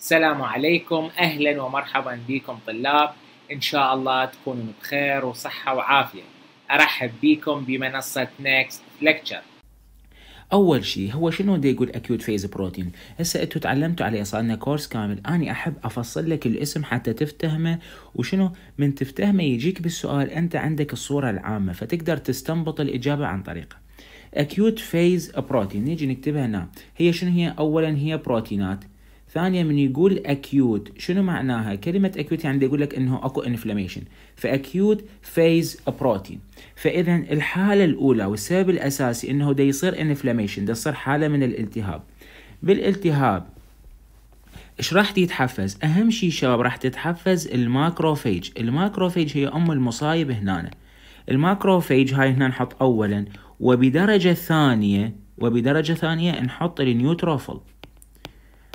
السلام عليكم أهلا ومرحبا بكم طلاب إن شاء الله تكونوا بخير وصحة وعافية أرحب بكم بمنصة Next Lecture اول شيء هو شنو دي يقول اكيوت فيز بروتين هسه انتم تعلمتوا عليه صار لنا كورس كامل اني احب افصل لك الاسم حتى تفتهمه وشنو من تفتهمه يجيك بالسؤال انت عندك الصوره العامه فتقدر تستنبط الاجابه عن طريقه اكيوت فيز بروتين نيجي نكتبها هنا هي شنو هي اولا هي بروتينات ثانيا من يقول اكيوت شنو معناها كلمة اكيوت يعني يقول لك انه اكو انفلاميشن فاكيوت فيز بروتين فاذا الحالة الاولى والسبب الاساسي انه دا يصير انفلاميشن دا يصير حالة من الالتهاب بالالتهاب ايش راح تتحفز اهم شيء شباب راح تتحفز الماكروفيج الماكروفيج هي ام المصايب هنا الماكروفيج هاي هنا نحط اولا وبدرجة ثانية وبدرجة ثانية نحط النيوتروفل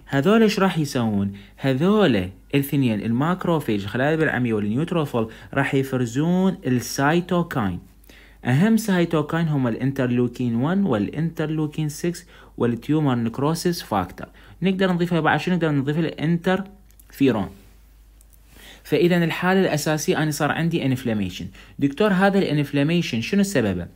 هذول ايش راح يسوون؟ هذول الاثنين الماكروفيج الخلايا العمية والنيوتروفول راح يفرزون السايتوكاين اهم سايتوكاين هم الانترلوكين 1 والانترلوكين 6 والتيومر نكروسيس فاكتور نقدر نضيفها بعد شنو نقدر نضيفها الانترفيرون فاذا الحاله الاساسيه انا صار عندي انفلاميشن دكتور هذا الانفلاميشن شنو سببه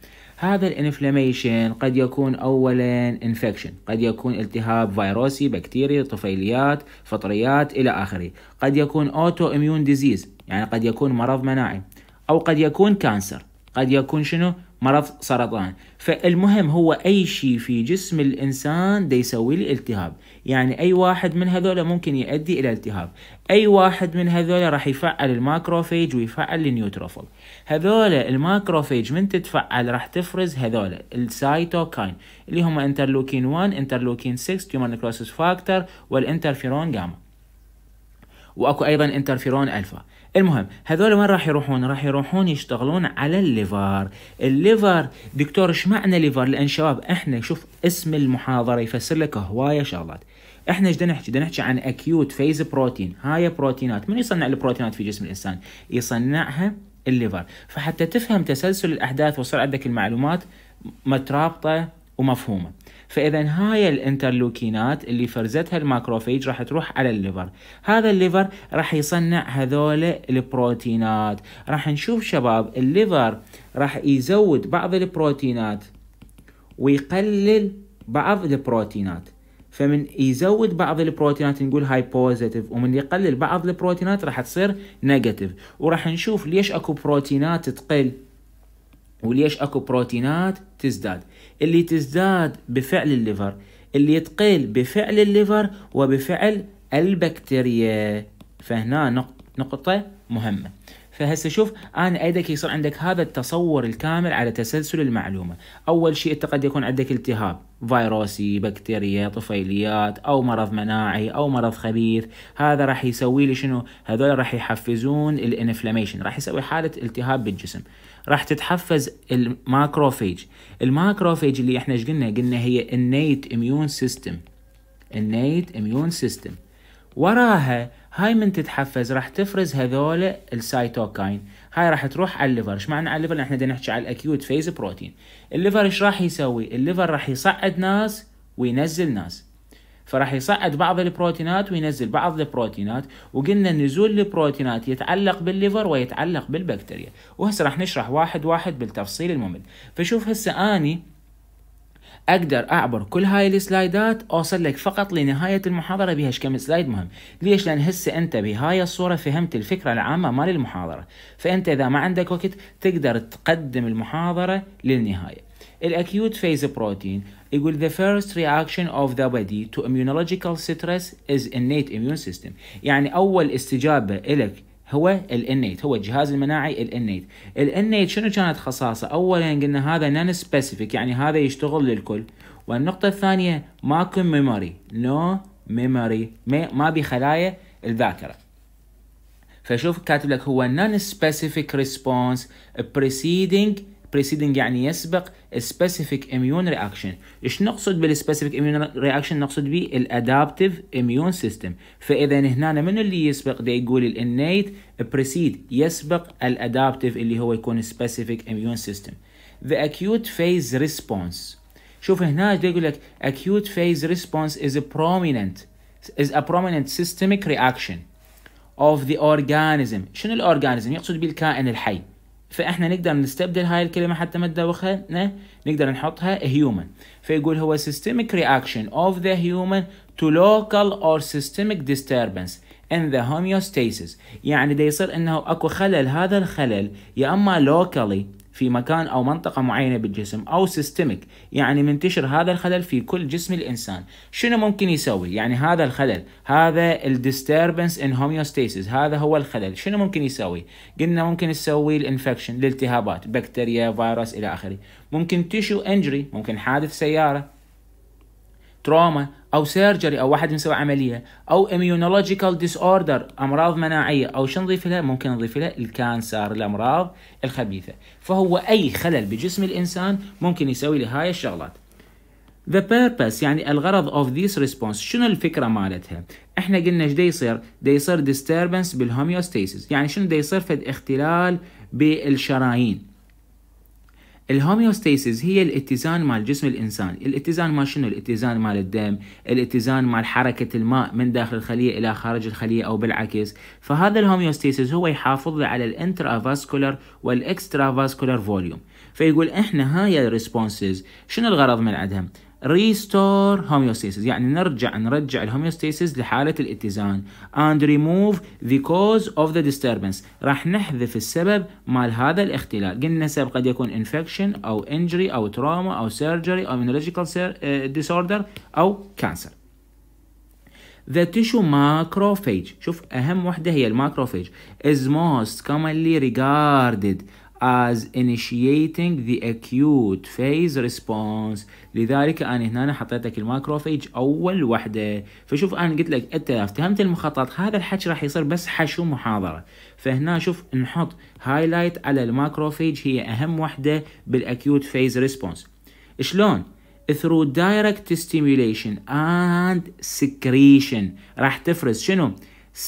هذا الانفلاميشن قد يكون اولا انفكشن قد يكون التهاب فيروسي بكتيري طفيليات فطريات الى اخره قد يكون اوتو اميون ديزيز يعني قد يكون مرض مناعي او قد يكون كانسر قد يكون شنو مرض سرطان فالمهم هو اي شيء في جسم الانسان ده يسوي لي التهاب يعني أي واحد من هذول ممكن يؤدي إلى التهاب أي واحد من هذول راح يفعل الماكروفيج ويفعل النيوتروفيل هذول الماكروفيج من تتفعل راح تفرز هذول السايتوكاين اللي هم انترلوكين 1 انترلوكين 6 تيومر نكروسيس فاكتور والانترفيرون جاما واكو ايضا انترفيرون الفا المهم هذول وين راح يروحون راح يروحون يشتغلون على الليفر الليفر دكتور ايش معنى ليفر لان شباب احنا شوف اسم المحاضره يفسر لك هوايه شغلات احنا ايش نحكي؟ نحكي عن اكيوت فيز بروتين، هاي بروتينات، من يصنع البروتينات في جسم الانسان؟ يصنعها الليفر، فحتى تفهم تسلسل الاحداث وصار عندك المعلومات مترابطه ومفهومه. فاذا هاي الانترلوكينات اللي فرزتها الماكروفيج راح تروح على الليفر هذا الليفر راح يصنع هذول البروتينات راح نشوف شباب الليفر راح يزود بعض البروتينات ويقلل بعض البروتينات فمن يزود بعض البروتينات نقول هاي بوزيتيف ومن يقلل بعض البروتينات راح تصير نيجاتيف وراح نشوف ليش اكو بروتينات تقل وليش اكو بروتينات تزداد اللي تزداد بفعل الليفر اللي تقل بفعل الليفر وبفعل البكتيريا فهنا نقطة مهمة فهسه شوف انا ايدك يصير عندك هذا التصور الكامل على تسلسل المعلومه اول شيء انت قد يكون عندك التهاب فيروسي بكتيريا طفيليات او مرض مناعي او مرض خبيث هذا راح يسوي لي شنو هذول راح يحفزون الانفلاميشن راح يسوي حاله التهاب بالجسم راح تتحفز الماكروفيج الماكروفيج اللي احنا ايش قلنا قلنا هي النيت اميون سيستم النيت اميون سيستم وراها هاي من تتحفز راح تفرز هذول السايتوكاين هاي راح تروح على الليفر ايش معنى على الليفر احنا بدنا نحكي على الاكيوت فيز بروتين الليفر ايش راح يسوي الليفر راح يصعد ناس وينزل ناس فراح يصعد بعض البروتينات وينزل بعض البروتينات وقلنا نزول البروتينات يتعلق بالليفر ويتعلق بالبكتيريا وهسه راح نشرح واحد واحد بالتفصيل الممل فشوف هسه اني اقدر اعبر كل هاي السلايدات اوصل لك فقط لنهايه المحاضره بهش كم سلايد مهم ليش لان هسه انت بهاي الصوره فهمت الفكره العامه مال المحاضره فانت اذا ما عندك وقت تقدر تقدم المحاضره للنهايه الاكيوت فيز بروتين يقول the first reaction of the body to immunological stress is innate immune system يعني اول استجابه لك هو الانيت هو الجهاز المناعي الانيت الانيت شنو كانت خصاصه اولا قلنا هذا نان سبيسيفيك يعني هذا يشتغل للكل والنقطه الثانيه ماكو ميموري نو ميموري ما بي خلايا الذاكره فشوف كاتب لك هو non specific response preceding preceding يعني يسبق specific immune reaction ايش نقصد بالspecific immune reaction نقصد به الادابتيف immune system فاذا هنا من اللي يسبق ده يقول innate precede يسبق الادابتيف اللي هو يكون specific immune system the acute phase response شوف هنا يقول لك acute phase response is a prominent is a prominent systemic reaction of the organism شنو الorganism يقصد به الكائن الحي فاحنا نقدر نستبدل هاي الكلمه حتى ما تدوخنا نقدر نحطها human فيقول هو systemic reaction of the human to local or systemic disturbance in the homeostasis يعني ده يصير انه اكو خلل هذا الخلل يا اما locally في مكان أو منطقة معينة بالجسم أو سيستميك يعني منتشر هذا الخلل في كل جسم الإنسان شنو ممكن يسوي يعني هذا الخلل هذا الديستربنس ان homeostasis هذا هو الخلل شنو ممكن يسوي قلنا ممكن يسوي الانفكشن الالتهابات بكتيريا فيروس إلى آخره ممكن تيشو انجري ممكن حادث سيارة تروما او سيرجري او واحد مسوي عمليه او اميونولوجيكال ديس اوردر امراض مناعيه او شو نضيف لها ممكن نضيف لها الكانسر الامراض الخبيثه فهو اي خلل بجسم الانسان ممكن يسوي له هاي الشغلات The purpose يعني الغرض of this response شنو الفكرة مالتها؟ احنا قلنا ايش يصير؟ دا يصير disturbance بالهوميوستاسيس يعني شنو دا يصير فد اختلال بالشرايين الهوميوستيسيس هي الاتزان مال جسم الانسان الاتزان مال شنو الاتزان مال الدم الاتزان مال حركه الماء من داخل الخليه الى خارج الخليه او بالعكس فهذا الهوميوستيسيس هو يحافظ على الانترا فاسكولار والاكسترا فاسكولار فوليوم فيقول احنا هاي الريسبونسز شنو الغرض من عندهم restore homeostasis يعني نرجع نرجع الهوميوستاسيس لحالة الاتزان and remove the cause of the disturbance راح نحذف السبب مال هذا الاختلال قلنا السبب قد يكون infection أو injury أو trauma أو surgery أو immunological disorder أو cancer The tissue macrophage شوف أهم وحدة هي الماكروفاج is most commonly regarded as initiating the acute phase response لذلك أنا هنا حطيت لك الماكروفيج أول وحدة فشوف أنا قلت لك أنت افتهمت المخطط هذا الحكي راح يصير بس حشو محاضرة فهنا شوف نحط هايلايت على الماكروفيج هي أهم وحدة بالأكيوت فيز ريسبونس شلون؟ through direct stimulation and secretion راح تفرز شنو؟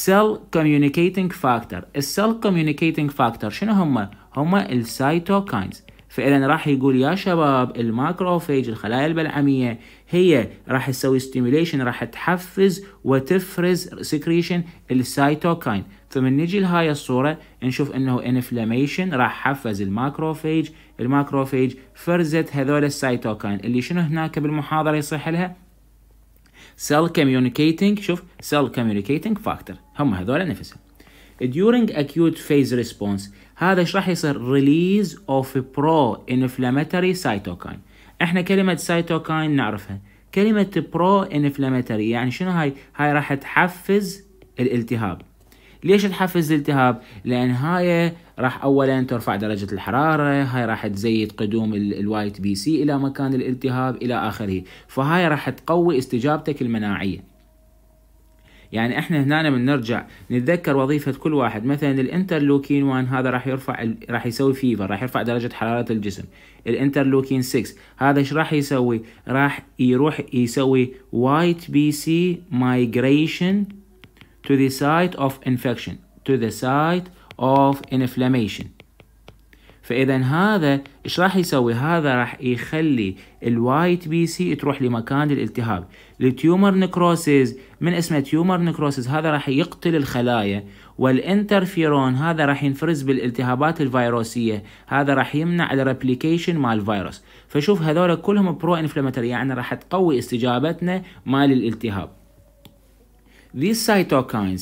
cell communicating factor السيل communicating factor شنو هم؟ هما السيتوكاينز فإذا راح يقول يا شباب الماكروفيج الخلايا البلعمية هي راح تسوي ستيميليشن راح تحفز وتفرز سكريشن السيتوكاين فمن نجي لهاي الصورة نشوف انه انفلاميشن راح حفز الماكروفيج الماكروفيج فرزت هذول السيتوكاين اللي شنو هناك بالمحاضرة يصح لها سيل communicating شوف سيل communicating فاكتور هم هذول نفسهم during acute phase response هذا ايش راح يصير ريليز اوف برو انفلاماتوري سايتوكاين احنا كلمه سايتوكاين نعرفها كلمه برو انفلاماتوري يعني شنو هاي هاي راح تحفز الالتهاب ليش تحفز الالتهاب لان هاي راح اولا ترفع درجه الحراره هاي راح تزيد قدوم الوايت بي سي الى مكان الالتهاب الى اخره فهاي راح تقوي استجابتك المناعيه يعني احنا هنا من نرجع نتذكر وظيفة كل واحد مثلا الانترلوكين 1 هذا راح يرفع راح يسوي فيفر راح يرفع درجة حرارة الجسم الانترلوكين 6 هذا ايش راح يسوي راح يروح يسوي وايت بي سي مايجريشن to the site of infection to the site of inflammation فاذا هذا ايش راح يسوي هذا راح يخلي الوايت بي سي تروح لمكان الالتهاب التيومر نكروسيز من اسمه تيومر نكروسز هذا راح يقتل الخلايا والانترفيرون هذا راح ينفرز بالالتهابات الفيروسيه هذا راح يمنع الريبليكيشن مال الفيروس فشوف هذول كلهم برو انفلاماتوري يعني راح تقوي استجابتنا مال الالتهاب these cytokines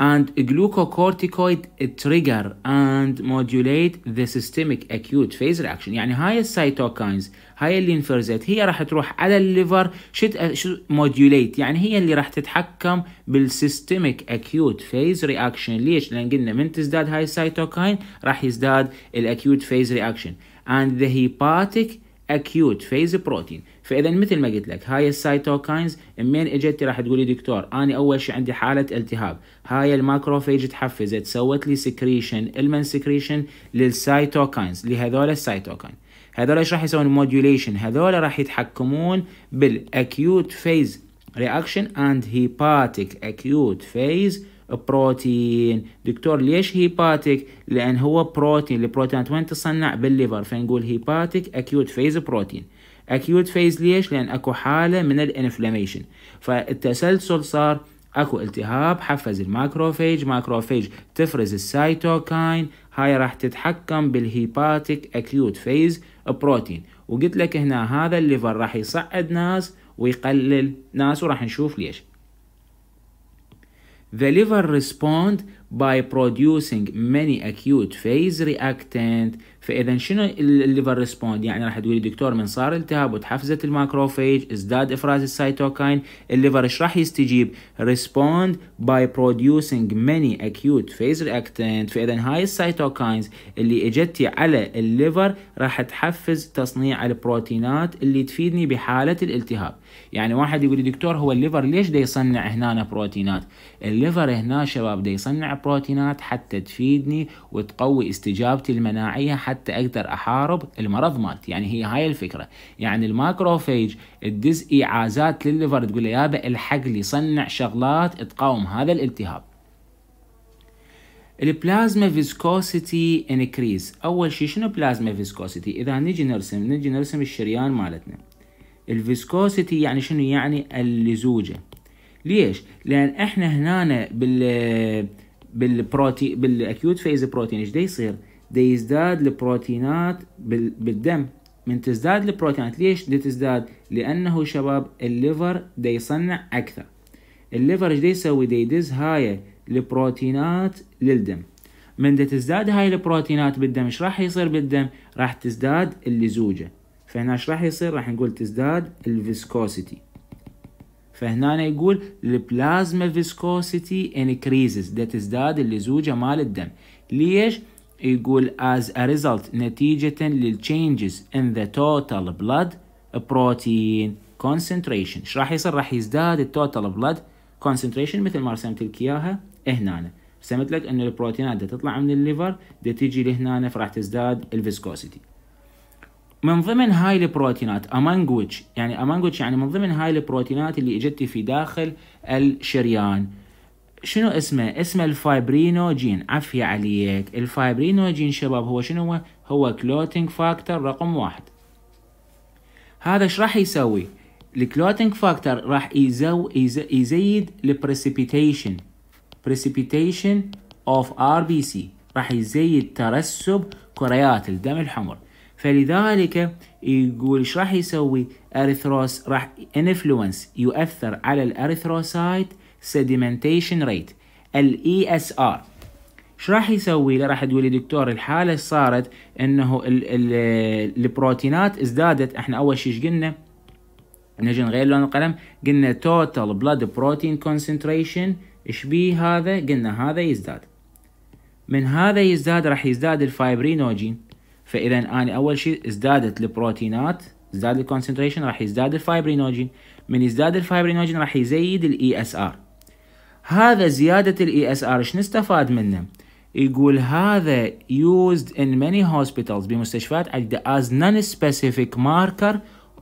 and glucocorticoid trigger and modulate the systemic acute phase reaction يعني هاي السيتوكاينز هاي انفرزت هي راح تروح على الليفر شت موديوليت يعني هي اللي راح تتحكم بالسيستميك اكيوت فيز رياكشن ليش لان قلنا من تزداد هاي السيتوكاين راح يزداد الاكيوت فيز رياكشن اند ذا هيباتيك اكيوت فيز بروتين فاذا مثل ما قلت لك هاي السيتوكاينز منين اجت راح تقول لي دكتور انا اول شيء عندي حاله التهاب هاي الماكروفيج تحفزت سوت لي سكريشن المن سكريشن للسيتوكاينز لهذول السيتوكاينز هذول ايش راح يسوون موديوليشن هذول راح يتحكمون بالاكيوت فيز رياكشن اند هيباتيك اكيوت فيز بروتين دكتور ليش هيباتيك لان هو بروتين البروتينات وين تصنع بالليفر فنقول هيباتيك اكيوت فيز بروتين اكيوت فيز ليش لان اكو حاله من الانفلاميشن فالتسلسل صار اكو التهاب حفز الماكروفيج ماكروفيج تفرز السيتوكاين هاي راح تتحكم بالهيباتيك اكيوت فيز بروتين وقلت لك هنا هذا الليفر راح يصعد ناس ويقلل ناس وراح نشوف ليش The liver respond by producing many acute phase reactants فاذا شنو الليفر ريسبوند يعني راح تقولي دكتور من صار التهاب وتحفزت الماكروفاج ازداد افراز السيتوكاين الليفر ايش راح يستجيب ريسبوند باي بروديوسينج ماني اكيوت فيز رياكتنت فاذا هاي السيتوكاينز اللي اجتي على الليفر راح تحفز تصنيع البروتينات اللي تفيدني بحاله الالتهاب يعني واحد يقول دكتور هو الليفر ليش دي يصنع هنا بروتينات الليفر هنا شباب دي يصنع بروتينات حتى تفيدني وتقوي استجابتي المناعيه حتى اقدر احارب المرض مالتي يعني هي هاي الفكره يعني الماكروفيج تدز ايعازات للليفر تقول له يابا الحق لي صنع شغلات تقاوم هذا الالتهاب البلازما فيسكوسيتي انكريز اول شيء شنو بلازما فيسكوسيتي اذا نجي نرسم نجي نرسم الشريان مالتنا الفيسكوسيتي يعني شنو يعني اللزوجه ليش لان احنا هنا بال بالبروتي بالاكيوت فيز بروتين ايش يصير دي يزداد البروتينات بالدم من تزداد البروتينات ليش دي تزداد لانه شباب الليفر دي يصنع اكثر الليفر دي يسوي دي يدز هاي البروتينات للدم من دي تزداد هاي البروتينات بالدم ايش راح يصير بالدم راح تزداد اللزوجه فهنا ايش راح يصير راح نقول تزداد الفيسكوسيتي فهنا يقول البلازما فيسكوسيتي انكريزز ده تزداد اللزوجه مال الدم ليش يقول as a result نتيجة changes in the total blood protein concentration ايش راح يصير راح يزداد total blood concentration مثل ما رسمت لك اياها هنا رسمت لك انه البروتينات دا تطلع من الليفر دا تجي لهنا فراح تزداد الفيسكوسيتي من ضمن هاي البروتينات among which يعني among which يعني من ضمن هاي البروتينات اللي اجت في داخل الشريان شنو اسمه؟ اسمه الفايبرينوجين عفية عليك الفايبرينوجين شباب هو شنو هو؟ هو كلوتينج فاكتور رقم واحد هذا ايش راح يسوي؟ الكلوتينج فاكتور راح يزو يزيد البريسيبيتيشن precipitation اوف ار بي سي راح يزيد ترسب كريات الدم الحمر فلذلك يقول ايش راح يسوي اريثروس راح انفلونس يؤثر على الاريثروسايت sedimentation rate ال ESR ايش راح يسوي له راح تقول لي دكتور الحاله صارت انه البروتينات ازدادت احنا اول شيء قلنا نجي نغير لون القلم قلنا total blood protein concentration ايش بيه هذا قلنا هذا يزداد من هذا يزداد راح يزداد الفايبرينوجين فاذا انا اول شيء ازدادت البروتينات ازداد الكونسنتريشن راح يزداد الفايبرينوجين من يزداد الفايبرينوجين راح يزيد الاي اس e ار هذا زيادة الـ ESR شنو استفاد منه؟ يقول هذا used in many hospitals بمستشفيات عديدة as non-specific marker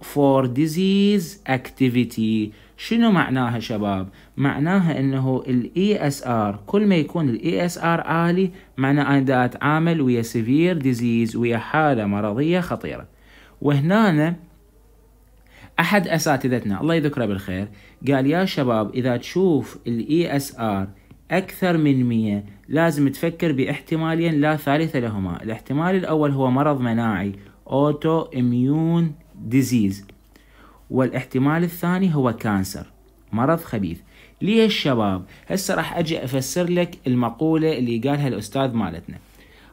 for disease activity شنو معناها شباب؟ معناها انه الـ ESR كل ما يكون الـ ESR عالي معناه انا دا اتعامل ويا severe ديزيز ويا حاله مرضيه خطيره. وهنا احد اساتذتنا الله يذكره بالخير قال يا شباب إذا تشوف الإي اس e آر أكثر من 100 لازم تفكر باحتمالين لا ثالث لهما الاحتمال الأول هو مرض مناعي أوتو إميون ديزيز والاحتمال الثاني هو كانسر مرض خبيث ليش شباب هسه راح أجي أفسر لك المقولة اللي قالها الأستاذ مالتنا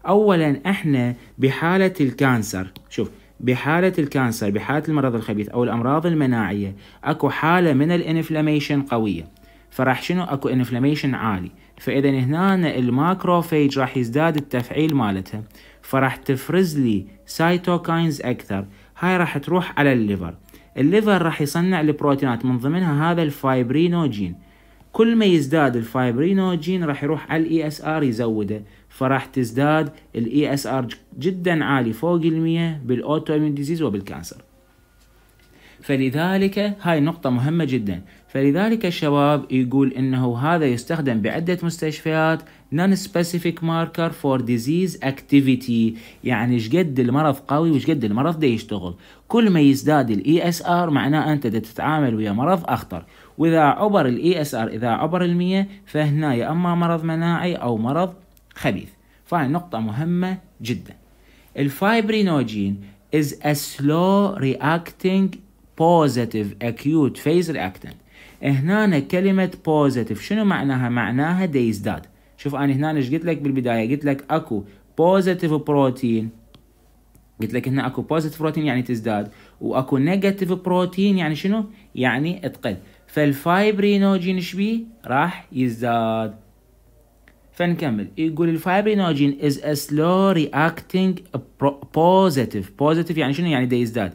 أولا إحنا بحالة الكانسر شوف بحالة الكانسر بحالة المرض الخبيث أو الأمراض المناعية أكو حالة من الانفلاميشن قوية فراح شنو أكو انفلاميشن عالي فإذا هنا الماكروفيج راح يزداد التفعيل مالتها فراح تفرز لي سايتوكاينز أكثر هاي راح تروح على الليفر الليفر راح يصنع البروتينات من ضمنها هذا الفايبرينوجين كل ما يزداد الفايبرينوجين راح يروح على الاي اس e ار يزوده فراح تزداد الاي اس e ار جدا عالي فوق المية بالاوتو اميون ديزيز وبالكانسر فلذلك هاي نقطة مهمة جدا فلذلك الشباب يقول انه هذا يستخدم بعدة مستشفيات نون سبيسيفيك ماركر فور ديزيز اكتيفيتي يعني ايش قد المرض قوي وايش قد المرض ده يشتغل كل ما يزداد الاي اس e ار معناه انت دا تتعامل ويا مرض اخطر واذا عبر الاي اس e ار اذا عبر المية فهنا يا اما مرض مناعي او مرض خبيث فهاي نقطة مهمة جدا الفايبرينوجين is a slow reacting positive acute phase reactant هنا كلمة positive شنو معناها؟ معناها ديزداد شوف أنا هنا ايش قلت لك بالبداية قلت لك أكو positive protein قلت لك هنا اكو positive protein يعني تزداد واكو negative protein يعني شنو؟ يعني تقل فالفايبرينوجين شبيه راح يزداد فنكمل يقول الفايبرينوجين از ا سلو رياكتنج بوزيتيف بوزيتيف يعني شنو يعني ده يزداد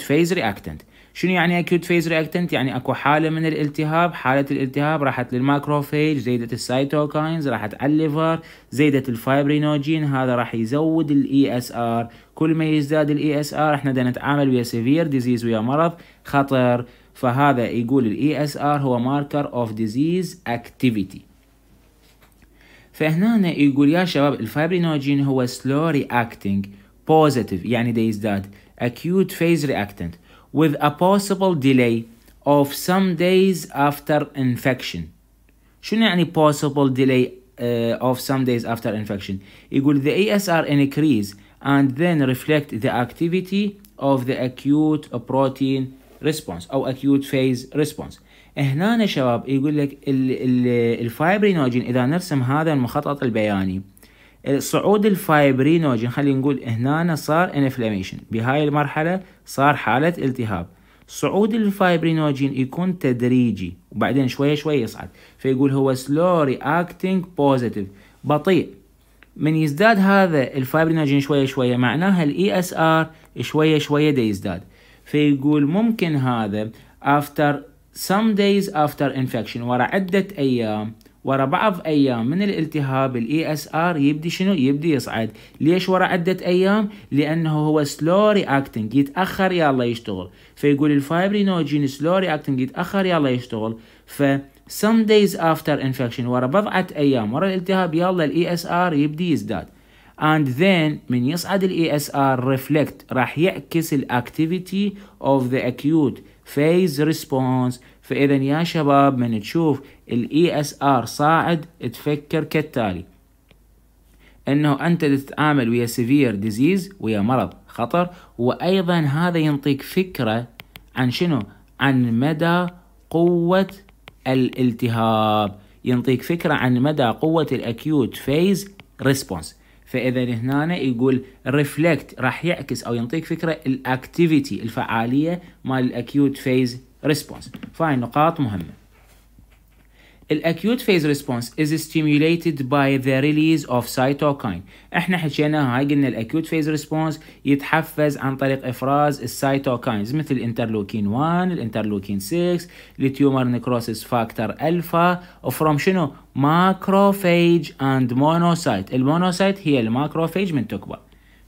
فيز رياكتنت شنو يعني اكيوت فيز رياكتنت يعني اكو حالة من الالتهاب حالة الالتهاب راحت للماكروفيج زيدت السيتوكاينز راحت على الليفر زيدت الفايبرينوجين هذا راح يزود الاي اس e ار كل ما يزداد الاي اس e ار احنا بدنا نتعامل ويا سيفير ديزيز ويا مرض خطر فهذا يقول الاي اس e ار هو ماركر اوف ديزيز اكتيفيتي فهنا يقول يا شباب الفايبرينوجين هو سلو رياكتنج بوزيتيف يعني ده يزداد acute phase reactant with a possible delay of some days after infection شنو يعني possible delay uh, of some days after infection يقول the ASR increase and then reflect the activity of the acute protein response أو acute phase response هنا شباب يقول لك الفايبرينوجين اذا نرسم هذا المخطط البياني صعود الفايبرينوجين خلينا نقول هنا صار انفلاميشن بهاي المرحله صار حاله التهاب صعود الفايبرينوجين يكون تدريجي وبعدين شويه شويه يصعد فيقول هو سلو رياكتنج بوزيتيف بطيء من يزداد هذا الفايبرينوجين شويه شويه معناها الاي اس e ار شويه شويه دا يزداد فيقول ممكن هذا after some days after infection ورا عدة أيام ورا بعض أيام من الالتهاب الـ ESR يبدي شنو؟ يبدي يصعد ليش ورا عدة أيام؟ لأنه هو slow reacting يتأخر يلا يشتغل فيقول الفايبرينوجين slow reacting يتأخر يلا يشتغل ف some days after infection ورا بضعة أيام ورا الالتهاب يلا الـ ESR يبدي يزداد and then من يصعد الـ ESR reflect راح يعكس الـ activity of the acute فيز ريسبونس فاذا يا شباب من تشوف الاي اس e ار صاعد تفكر كالتالي انه انت تتعامل ويا سيفير ديزيز ويا مرض خطر وايضا هذا ينطيك فكره عن شنو عن مدى قوه الالتهاب ينطيك فكره عن مدى قوه الاكيوت فيز ريسبونس فاذا هنا يقول ريفلكت راح يعكس او ينطيك فكره الاكتيفيتي الفعاليه مال الاكيوت فيز ريسبونس فهاي نقاط مهمه الاكيوت فيز ريسبونس is stimulated by the release of سايتوكاين احنا حكينا هاي قلنا الاكيوت فيز ريسبونس يتحفز عن طريق افراز السايتوكاينز مثل الانترلوكين 1 الانترلوكين 6 التيومر نكروسيس فاكتور الفا from شنو ماكروفيج اند مونوسايت المونوسايت هي الماكروفيج من تكبر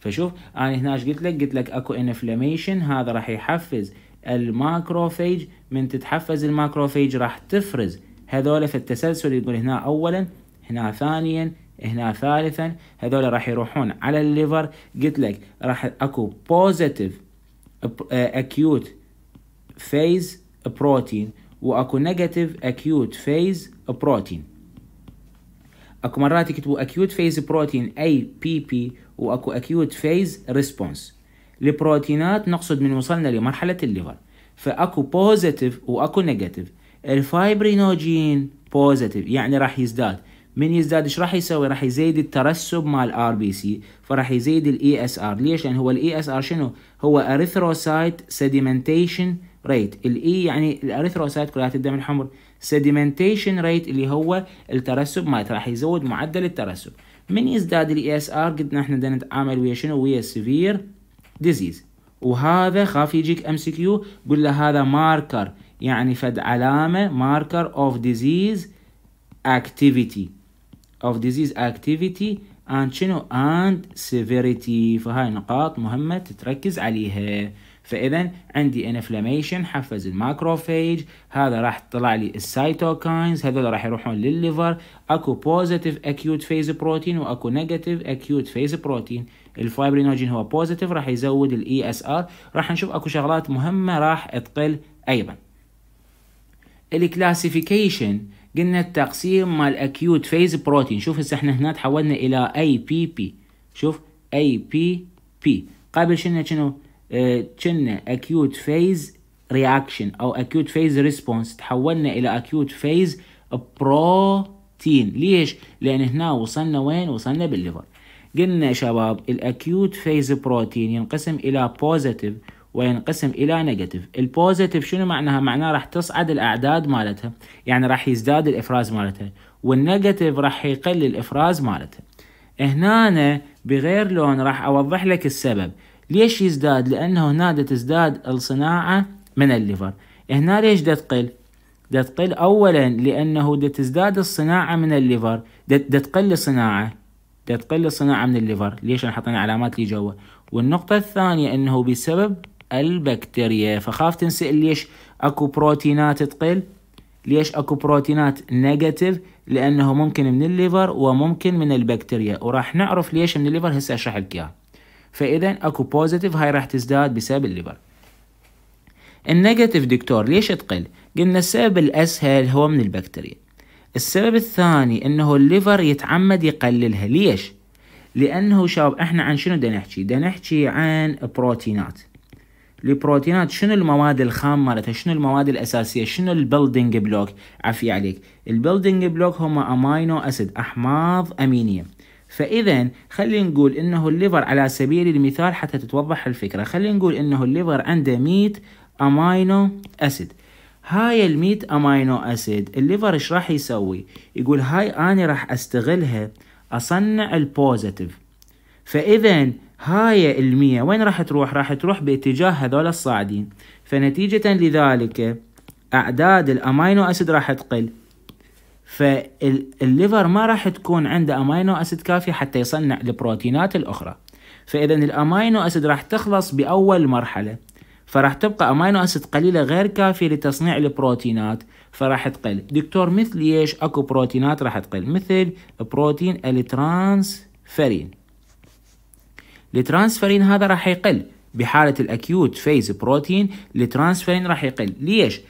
فشوف انا هنا قلت لك قلت لك اكو انفلاميشن هذا راح يحفز الماكروفيج من تتحفز الماكروفيج راح تفرز هذول في التسلسل يقول هنا أولا هنا ثانيا هنا ثالثا هذول راح يروحون على الليفر قلت لك راح اكو بوزيتيف اكيوت فيز بروتين واكو نيجاتيف اكيوت فيز بروتين اكو مرات يكتبوا اكيوت فيز بروتين اي بي بي واكو اكيوت فيز ريسبونس البروتينات نقصد من وصلنا لمرحله الليفر فاكو بوزيتيف واكو نيجاتيف الفايبرينوجين بوزيتيف يعني راح يزداد من يزداد ايش راح يسوي راح يزيد الترسب مال ار بي سي فراح يزيد الاي اس e ار ليش لان هو الاي اس e ار شنو هو اريثروسايت سيديمنتيشن ريت الاي يعني الاريثروسايت كريات الدم الحمر سيديمنتيشن ريت اللي هو الترسب مالته راح يزود معدل الترسب من يزداد الاي اس e ار قلنا احنا بدنا نتعامل ويا شنو ويا سيفير ديزيز وهذا خاف يجيك ام سي كيو قول له هذا ماركر يعني فد علامة ماركر of disease activity of disease activity and شنو and severity فهاي نقاط مهمة تتركز عليها فاذا عندي inflammation حفز الماكروفيج هذا راح تطلع لي السيتوكاينز هذول راح يروحون للليفر اكو بوزيتيف اكيوت فيز بروتين واكو نيجاتيف اكيوت فيز بروتين الفايبرينوجين هو بوزيتيف راح يزود الاي اس e ار راح نشوف اكو شغلات مهمه راح تقل ايضا الكلاسيفيكيشن قلنا التقسيم مال اكيوت فيز بروتين شوف هسه احنا هنا تحولنا الى اي بي بي شوف اي بي بي قبل شنو شنو كنا اكيوت فيز رياكشن او اكيوت فيز ريسبونس تحولنا الى اكيوت فيز بروتين ليش لان هنا وصلنا وين وصلنا بالليفر قلنا شباب الاكيوت فيز بروتين ينقسم الى بوزيتيف وينقسم الى نيجاتيف البوزيتيف شنو معناها معناها راح تصعد الاعداد مالتها يعني راح يزداد الافراز مالتها والنيجاتيف راح يقل الافراز مالتها هنا بغير لون راح اوضح لك السبب ليش يزداد لانه هنا تزداد الصناعه من الليفر هنا ليش تقل تقل اولا لانه تزداد الصناعه من الليفر تقل الصناعه تقل الصناعه من الليفر ليش حطينا علامات لي جوا والنقطه الثانيه انه بسبب البكتيريا فخاف تنسال ليش اكو بروتينات تقل ليش اكو بروتينات نيجاتيف لانه ممكن من الليفر وممكن من البكتيريا وراح نعرف ليش من الليفر هسه اشرح لك اياها فاذا اكو بوزيتيف هاي راح تزداد بسبب الليفر النيجاتيف دكتور ليش تقل قلنا السبب الاسهل هو من البكتيريا السبب الثاني انه الليفر يتعمد يقللها ليش لانه شاب احنا عن شنو بدنا نحكي بدنا نحكي عن بروتينات البروتينات شنو المواد الخام مالتها شنو المواد الاساسيه شنو البيلدينج بلوك عفي عليك البيلدينج بلوك هم امينو اسيد احماض امينيه فاذا خلينا نقول انه الليفر على سبيل المثال حتى تتوضح الفكره خلينا نقول انه الليفر عنده 100 امينو اسيد هاي ال100 امينو اسيد الليفر ايش راح يسوي يقول هاي انا راح استغلها اصنع البوزيتيف فإذا هاي المية وين راح تروح؟ راح تروح باتجاه هذول الصاعدين فنتيجة لذلك أعداد الأمينو أسيد راح تقل فالليفر ما راح تكون عنده أمينو أسيد كافي حتى يصنع البروتينات الأخرى فإذا الأمينو أسيد راح تخلص بأول مرحلة فراح تبقى أمينو أسيد قليلة غير كافية لتصنيع البروتينات فراح تقل دكتور مثل ايش أكو بروتينات راح تقل مثل بروتين الترانسفيرين الترانسفيرين هذا راح يقل بحالة الأكيوت فيز بروتين الترانسفيرين راح يقل ليش؟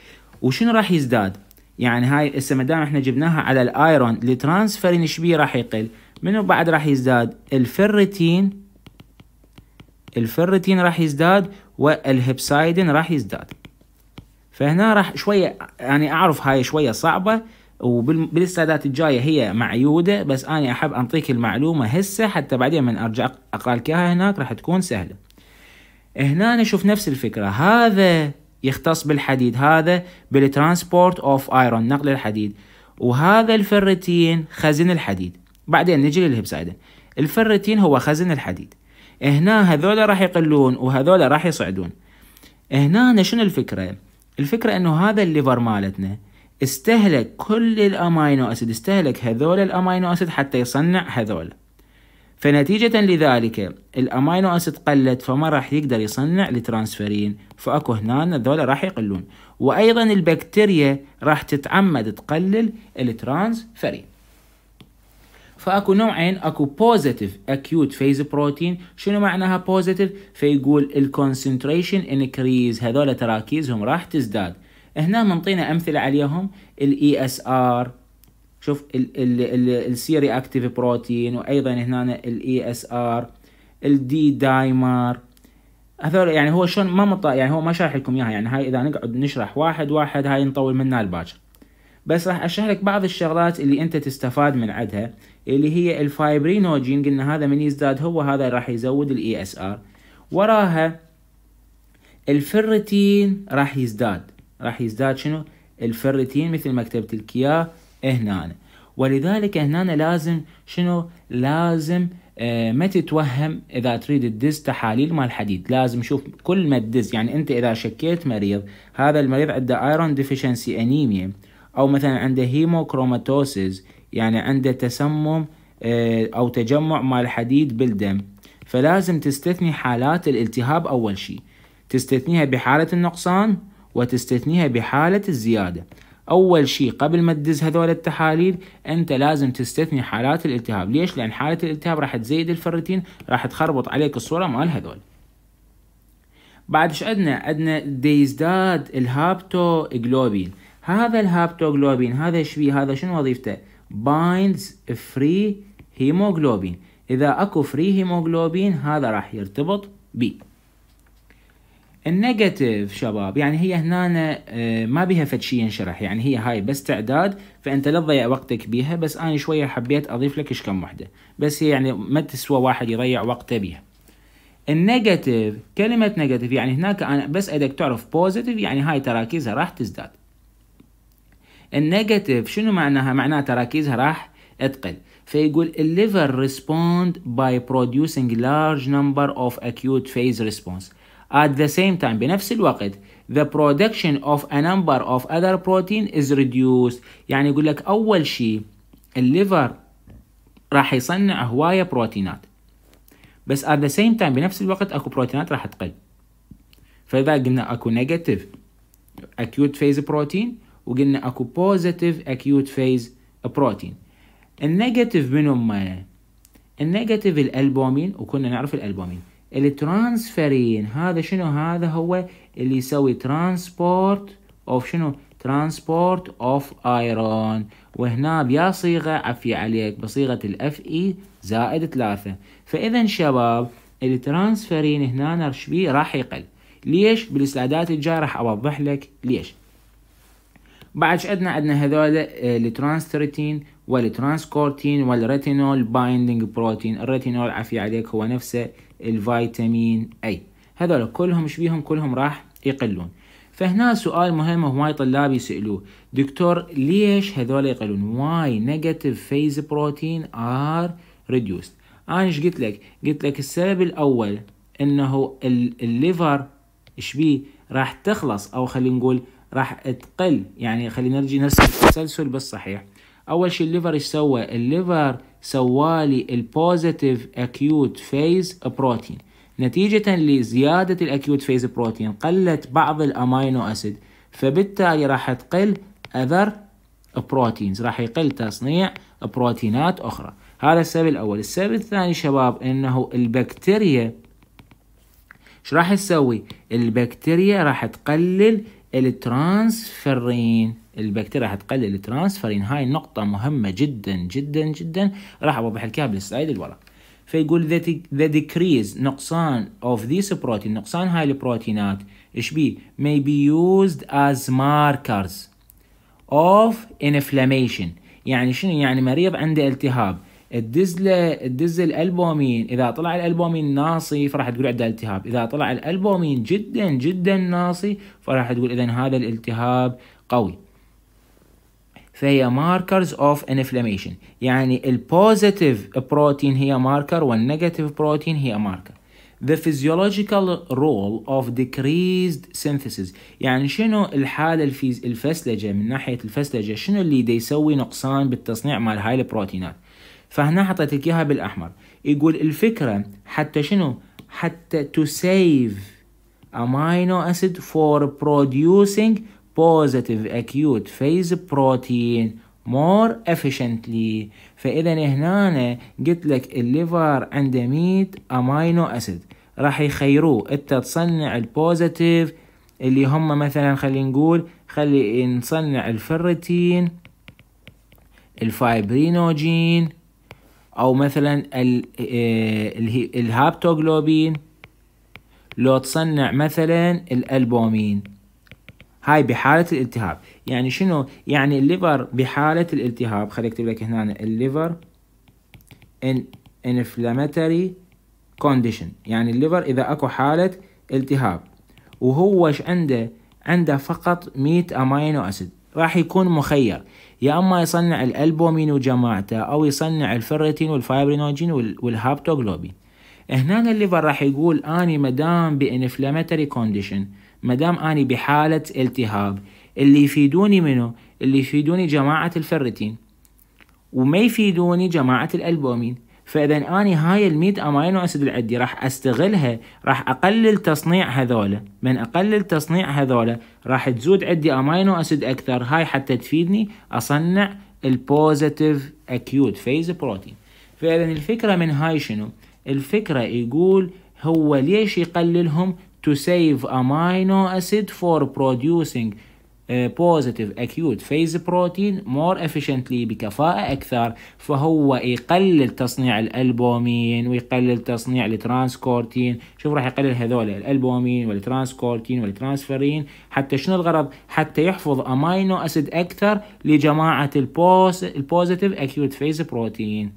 وشنو راح يزداد؟ يعني هاي اسم ما دام احنا جبناها على الايرون الترانسفيرين بيه راح يقل منو بعد راح يزداد الفرتين الفرتين راح يزداد والهبسايدين راح يزداد فهنا راح شويه يعني اعرف هاي شويه صعبه وبالاستعدادات الجايه هي معيوده بس انا احب اعطيك المعلومه هسه حتى بعدين من ارجع اقالك اياها هناك راح تكون سهله هنا نشوف نفس الفكره هذا يختص بالحديد هذا بالترانسبورت اوف ايرون نقل الحديد وهذا الفرتين خزن الحديد بعدين نجي للهيب الفرتين هو خزن الحديد هنا هذول راح يقلون وهذول راح يصعدون هنا شنو الفكره الفكره انه هذا الليفر مالتنا استهلك كل الامينو اسيد استهلك هذول الامينو اسيد حتى يصنع هذول فنتيجة لذلك الامينو اسيد قلت فما راح يقدر يصنع الترانسفيرين فاكو هنا هذول راح يقلون وايضا البكتيريا راح تتعمد تقلل الترانسفيرين فاكو نوعين اكو بوزيتيف اكيوت فيز بروتين شنو معناها بوزيتيف فيقول الكونسنتريشن انكريز هذول تراكيزهم راح تزداد هنا منطينا امثله عليهم الاي اس e ار شوف السيري اكتيف بروتين وايضا هنا الاي اس ار الدي دايمر هذول يعني هو شلون ما مط يعني هو ما شارح لكم اياها يعني هاي اذا نقعد نشرح واحد واحد هاي نطول منها الباكر بس راح اشرح لك بعض الشغلات اللي انت تستفاد من عدها اللي هي الفايبرينوجين قلنا هذا من يزداد هو هذا راح يزود الاي اس e ار وراها الفرتين راح يزداد راح يزداد شنو الفرتين مثل ما كتبت لك اياه هنا ولذلك هنا لازم شنو لازم آه ما تتوهم اذا تريد تدز تحاليل مال حديد لازم شوف كل ما تدز يعني انت اذا شكيت مريض هذا المريض عنده ايرون ديفيشنسي انيميا او مثلا عنده هيموكروماتوسيس يعني عنده تسمم آه او تجمع مال حديد بالدم فلازم تستثني حالات الالتهاب اول شيء تستثنيها بحاله النقصان وتستثنيها بحالة الزيادة أول شيء قبل ما تدز هذول التحاليل أنت لازم تستثني حالات الالتهاب ليش؟ لأن حالة الالتهاب راح تزيد الفرتين راح تخربط عليك الصورة مال هذول بعد ايش عندنا؟ عندنا ديزداد الهابتو جلوبين هذا الهابتو جلوبين هذا ايش فيه؟ هذا شنو وظيفته؟ بايندز فري هيموجلوبين إذا أكو فري هيموجلوبين هذا راح يرتبط بي النيجاتيف شباب يعني هي هنا آه، ما بيها فد شيء ينشرح يعني هي هاي بس تعداد فانت لا تضيع وقتك بيها بس انا شويه حبيت اضيف لك ايش كم وحده بس هي يعني ما تسوى واحد يضيع وقته بيها النيجاتيف كلمه نيجاتيف يعني هناك انا بس ادك تعرف بوزيتيف يعني هاي تراكيزها راح تزداد النيجاتيف شنو معناها معناها تراكيزها راح تقل فيقول الليفر ريسبوند باي برودوسينج لارج نمبر اوف اكيوت فيز ريسبونس At the same time بنفس الوقت the production of a number of other protein is reduced يعني يقول لك أول شيء الليفر راح يصنع هواية بروتينات بس at the same time بنفس الوقت اكو بروتينات راح تقل فإذا قلنا اكو negative acute phase protein وقلنا اكو positive acute phase protein النيجاتيف من ما النيجاتيف الالبومين وكنا نعرف الالبومين الترانسفيرين هذا شنو هذا هو اللي يسوي ترانسبورت اوف شنو ترانسبورت اوف ايرون وهنا بيا صيغه عفيه عليك بصيغه الاف اي e زائد ثلاثة فاذا شباب الترانسفيرين هنا ايش بيه راح يقل ليش بالسلايدات الجايه راح اوضح لك ليش بعد عندنا عندنا هذول الترانسترتين والترانسكورتين والريتينول بايندينج بروتين الريتينول عفية عليك هو نفسه الفيتامين اي هذول كلهم شبيهم كلهم راح يقلون فهنا سؤال مهم هواي طلاب يسألوه دكتور ليش هذول يقلون واي نيجاتيف فيز بروتين ار ريديوست انا ايش قلت لك قلت لك السبب الاول انه الليفر شبيه راح تخلص او خلينا نقول راح تقل يعني خلينا نرجع نرسم التسلسل بالصحيح اول شيء الليفر ايش سوى الليفر سوالي البوزيتيف اكيوت فيز بروتين نتيجة لزيادة الاكيوت فيز بروتين قلت بعض الامينو اسيد فبالتالي راح تقل اذر بروتينز راح يقل تصنيع بروتينات اخرى هذا السبب الاول السبب الثاني شباب انه البكتيريا ايش راح تسوي البكتيريا راح تقلل الترانسفرين البكتيريا هتقلل ترانسفرين هاي نقطة مهمة جدا جدا جدا راح اوضح لك اياها بالسلايد اللي ورا فيقول ذا decrease نقصان اوف ذيس بروتين نقصان هاي البروتينات ايش بي may be used as markers of inflammation يعني شنو يعني مريض عنده التهاب تدز له تدز الالبومين اذا طلع الالبومين ناصي فراح تقول عنده التهاب اذا طلع الالبومين جدا جدا ناصي فراح تقول اذا هذا الالتهاب قوي فهي ماركرز اوف انفلاميشن يعني البوزيتيف بروتين هي ماركر والنيجاتيف بروتين هي ماركر the physiological role of decreased synthesis يعني شنو الحالة الفيز الفسلجة من ناحية الفسلجة شنو اللي دي يسوي نقصان بالتصنيع مال هاي البروتينات فهنا حطيت لك اياها بالاحمر يقول الفكرة حتى شنو حتى to save amino acid for producing positive acute phase protein more efficiently فإذا هنا قلت لك الليفر عنده 100 امينو اسيد راح يخيروه انت تصنع البوزيتيف اللي هم مثلا خلينا نقول خلي نصنع الفرتين الفايبرينوجين او مثلا آه، الهابتوغلوبين لو تصنع مثلا الالبومين هاي بحالة الالتهاب يعني شنو يعني الليفر بحالة الالتهاب خلي اكتب لك هنا الليفر ان انفلاماتوري كونديشن يعني الليفر اذا اكو حالة التهاب وهو عنده عنده فقط 100 امينو اسيد راح يكون مخير يا اما يصنع الالبومين وجماعته او يصنع الفيرتين والفايبرينوجين والهابتوغلوبين هنا الليفر راح يقول اني مدام بانفلاماتوري كونديشن ما دام اني بحاله التهاب اللي يفيدوني منه اللي يفيدوني جماعه الفرتين وما يفيدوني جماعه الالبومين فاذا اني هاي ال100 امينو اسيد اللي عندي راح استغلها راح اقلل تصنيع هذولا من اقلل تصنيع هذولا راح تزود عندي امينو اسيد اكثر هاي حتى تفيدني اصنع البوزيتيف اكيوت فيز بروتين فاذا الفكره من هاي شنو الفكره يقول هو ليش يقللهم to save amino acid for producing uh, positive acute phase protein more efficiently بكفاءة اكثر فهو يقلل تصنيع الالبومين ويقلل تصنيع الترانسكورتين شوف راح يقلل هذول الالبومين والترانسكورتين والترانسفيرين حتى شنو الغرض حتى يحفظ امينو اسيد اكثر لجماعة البوز البوزيتيف اكيوت فيز بروتين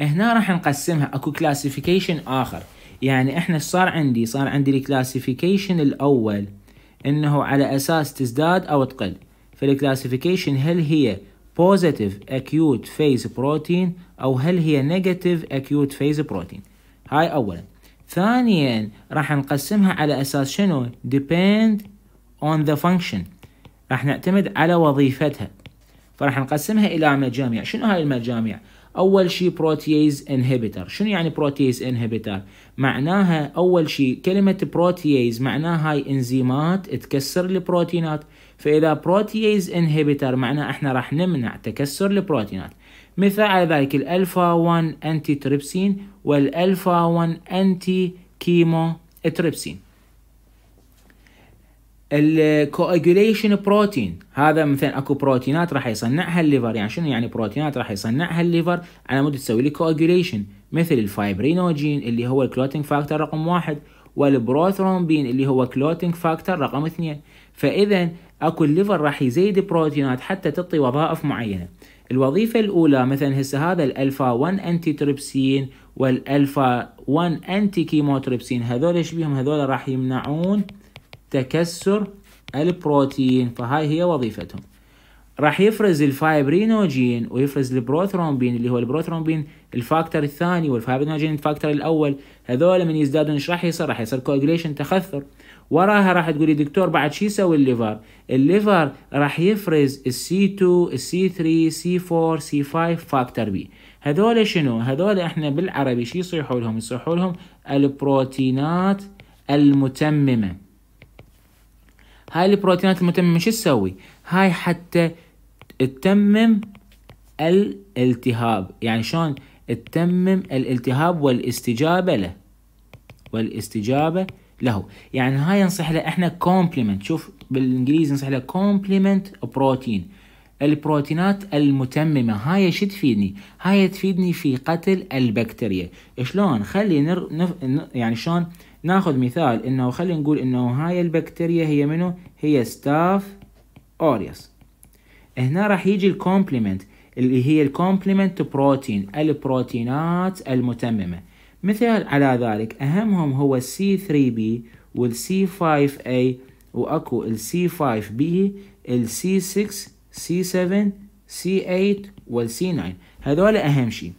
هنا راح نقسمها اكو كلاسيفيكيشن اخر يعني احنا صار عندي صار عندي الكلاسيفيكيشن الاول انه على اساس تزداد او تقل فالكلاسيفيكيشن هل هي بوزيتيف اكيوت فيز بروتين او هل هي نيجاتيف اكيوت فيز بروتين هاي اولا ثانيا راح نقسمها على اساس شنو ديبيند اون ذا فانكشن راح نعتمد على وظيفتها فراح نقسمها الى مجاميع شنو هاي المجاميع اول شيء بروتييز انهبيتر شنو يعني بروتييز انهبيتر معناها اول شيء كلمه بروتييز معناها هاي انزيمات تكسر البروتينات فاذا بروتييز انهبيتر معناه احنا راح نمنع تكسر البروتينات مثال على ذلك الالفا 1 انتي تريبسين والالفا 1 انتي كيمو تريبسين الكواجوليشن بروتين هذا مثلا اكو بروتينات راح يصنعها الليفر يعني شنو يعني بروتينات راح يصنعها الليفر على مود تسوي لي كواجوليشن مثل الفايبرينوجين اللي هو الكلوتينج فاكتور رقم واحد والبروثرومبين اللي هو كلوتينج فاكتور رقم اثنين فاذا اكو الليفر راح يزيد بروتينات حتى تعطي وظائف معينه الوظيفة الأولى مثلا هسه هذا الألفا 1 أنتي تريبسين والألفا 1 أنتي كيموتريبسين هذول ايش بيهم هذول راح يمنعون تكسر البروتين فهاي هي وظيفتهم راح يفرز الفايبرينوجين ويفرز البروثرومبين اللي هو البروثرومبين الفاكتور الثاني والفايبرينوجين الفاكتور الاول هذول من يزدادون ايش راح يصير راح يصير كوجليشن تخثر وراها راح تقول لي دكتور بعد شو يسوي الليفر الليفر راح يفرز السي 2 السي 3 سي 4 سي 5 فاكتور بي هذول شنو هذول احنا بالعربي شو يصيحوا لهم يصيحوا لهم البروتينات المتممه هاي البروتينات المتممة شو تسوي هاي حتى تتمم الالتهاب يعني شلون تتمم الالتهاب والاستجابة له والاستجابة له يعني هاي نصح له احنا كومبلمنت شوف بالانجليزي نصح له كومبلمنت بروتين البروتينات المتممة هاي شو تفيدني هاي تفيدني في قتل البكتيريا شلون خلي نر... نف... يعني شلون ناخذ مثال انه خلينا نقول انه هاي البكتيريا هي منو هي ستاف اوريوس هنا راح يجي الكومبلمنت اللي هي الكومبلمنت بروتين البروتينات المتممه مثال على ذلك اهمهم هو السي 3 بي والسي 5 اي واكو السي 5 بي السي 6 سي 7 سي 8 والسي 9 هذول اهم شيء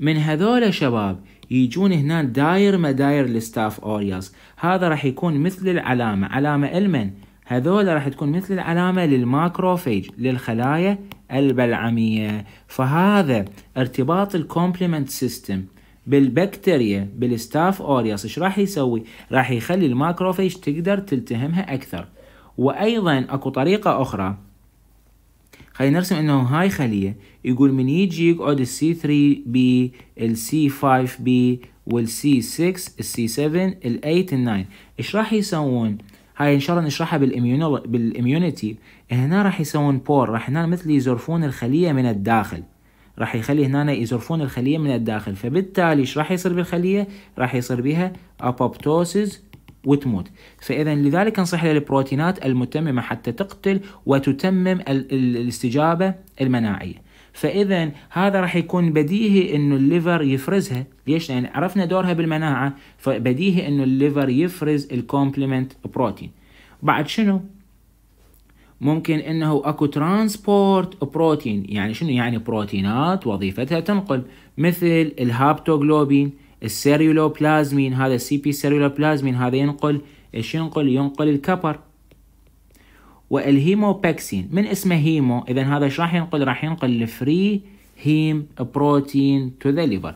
من هذول شباب يجون هنا داير ما داير الستاف اوريالز هذا راح يكون مثل العلامة علامة المن هذول راح تكون مثل العلامة للماكروفيج للخلايا البلعمية فهذا ارتباط الكومبلمنت سيستم بالبكتيريا بالستاف اوريالز ايش راح يسوي راح يخلي الماكروفيج تقدر تلتهمها اكثر وايضا اكو طريقة اخرى خلينا نرسم انه هاي خليه يقول من يجي يقعد السي 3 بي السي 5 بي والسي 6 السي 7 ال8 ال9 ايش راح يسوون هاي ان شاء الله نشرحها بالاميونتي بالاميونيتي هنا راح يسوون بور راح هنا مثل يزرفون الخليه من الداخل راح يخلي هنا يزرفون الخليه من الداخل فبالتالي ايش راح يصير بالخليه راح يصير بها ابوبتوسيس وتموت فإذا لذلك نصح للبروتينات المتممة حتى تقتل وتتمم الاستجابة المناعية فاذا هذا راح يكون بديهي انه الليفر يفرزها ليش لان عرفنا دورها بالمناعه فبديهي انه الليفر يفرز الكومبلمنت بروتين بعد شنو ممكن انه اكو ترانسبورت بروتين يعني شنو يعني بروتينات وظيفتها تنقل مثل الهابتوغلوبين السيريولوبلازمين هذا السي بي سيريولوبلازمين هذا ينقل ايش ينقل ينقل الكبر والهيموباكسين من اسمه هيمو اذا هذا ايش راح ينقل راح ينقل الفري هيم بروتين تو ذا ليفر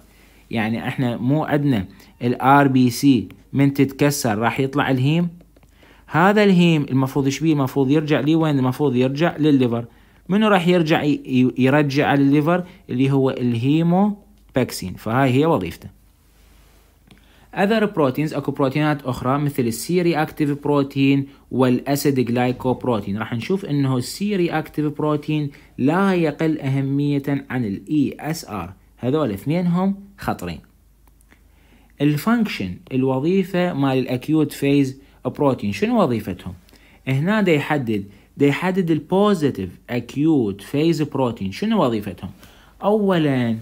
يعني احنا مو عندنا الار بي سي من تتكسر راح يطلع الهيم هذا الهيم المفروض ايش بيه المفروض يرجع لي وين المفروض يرجع للليفر منو راح يرجع يرجع للليفر اللي هو الهيمو باكسين فهاي هي وظيفته other proteins أكو بروتينات أخرى مثل السي رياكتيف بروتين والأسيد جلايكوبروتين راح نشوف أنه السي رياكتيف بروتين لا يقل أهمية عن الإي اس e ار هذول اثنينهم خطرين الفانكشن الوظيفة مال الأكيوت فيز بروتين شنو وظيفتهم هنا دا يحدد دا يحدد البوزيتيف أكيوت فيز بروتين شنو وظيفتهم أولاً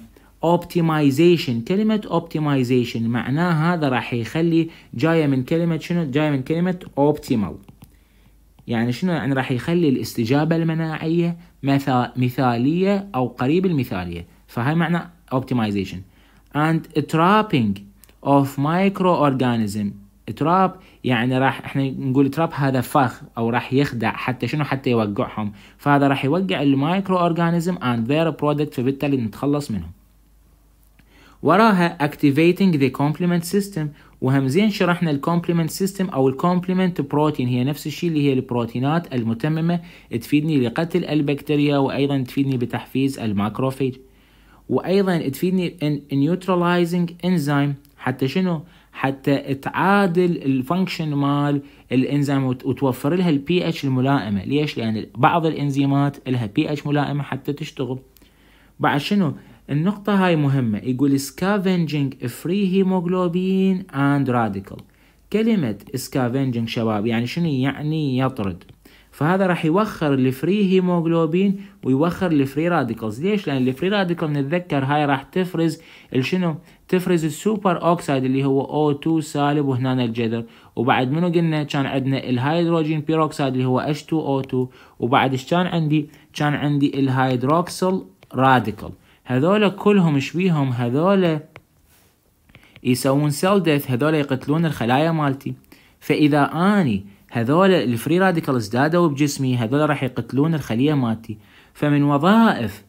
اوبتمايزيشن كلمة اوبتمايزيشن معناه هذا راح يخلي جاية من كلمة شنو جاية من كلمة اوبتيمال يعني شنو يعني راح يخلي الاستجابة المناعية مثالية او قريب المثالية فهاي معنى اوبتمايزيشن and trapping of microorganism تراب يعني راح احنا نقول تراب هذا فخ او راح يخدع حتى شنو حتى يوقعهم فهذا راح يوقع المايكرو اورجانيزم اند ذير برودكت فبالتالي نتخلص منهم وراها activating the complement system وهم زين شرحنا الكومبلمنت سيستم او الكومبلمنت بروتين هي نفس الشيء اللي هي البروتينات المتممه تفيدني لقتل البكتيريا وايضا تفيدني بتحفيز الماكروفيج وايضا تفيدني in neutralizing enzyme حتى شنو حتى تعادل الفانكشن مال الانزيم وتوفر لها البي اتش الملائمه ليش لان بعض الانزيمات لها بي اتش ملائمه حتى تشتغل بعد شنو النقطة هاي مهمة يقول scavenging free hemoglobin and radical كلمة scavenging شباب يعني شنو يعني يطرد فهذا راح يوخر الفري هيموغلوبين ويوخر الفري راديكلز ليش لان الفري راديكل نتذكر هاي راح تفرز الشنو تفرز السوبر اوكسايد اللي هو O2 سالب وهنا الجذر وبعد منو قلنا كان عندنا الهيدروجين بيروكسايد اللي هو H2O2 وبعد ايش كان عندي كان عندي الهيدروكسل راديكل هذول كلهم شبيهم هذول يسوون سيل ديث هذول يقتلون الخلايا مالتي فاذا اني هذول الفري راديكالز دادوا بجسمي هذول راح يقتلون الخليه مالتي فمن وظائف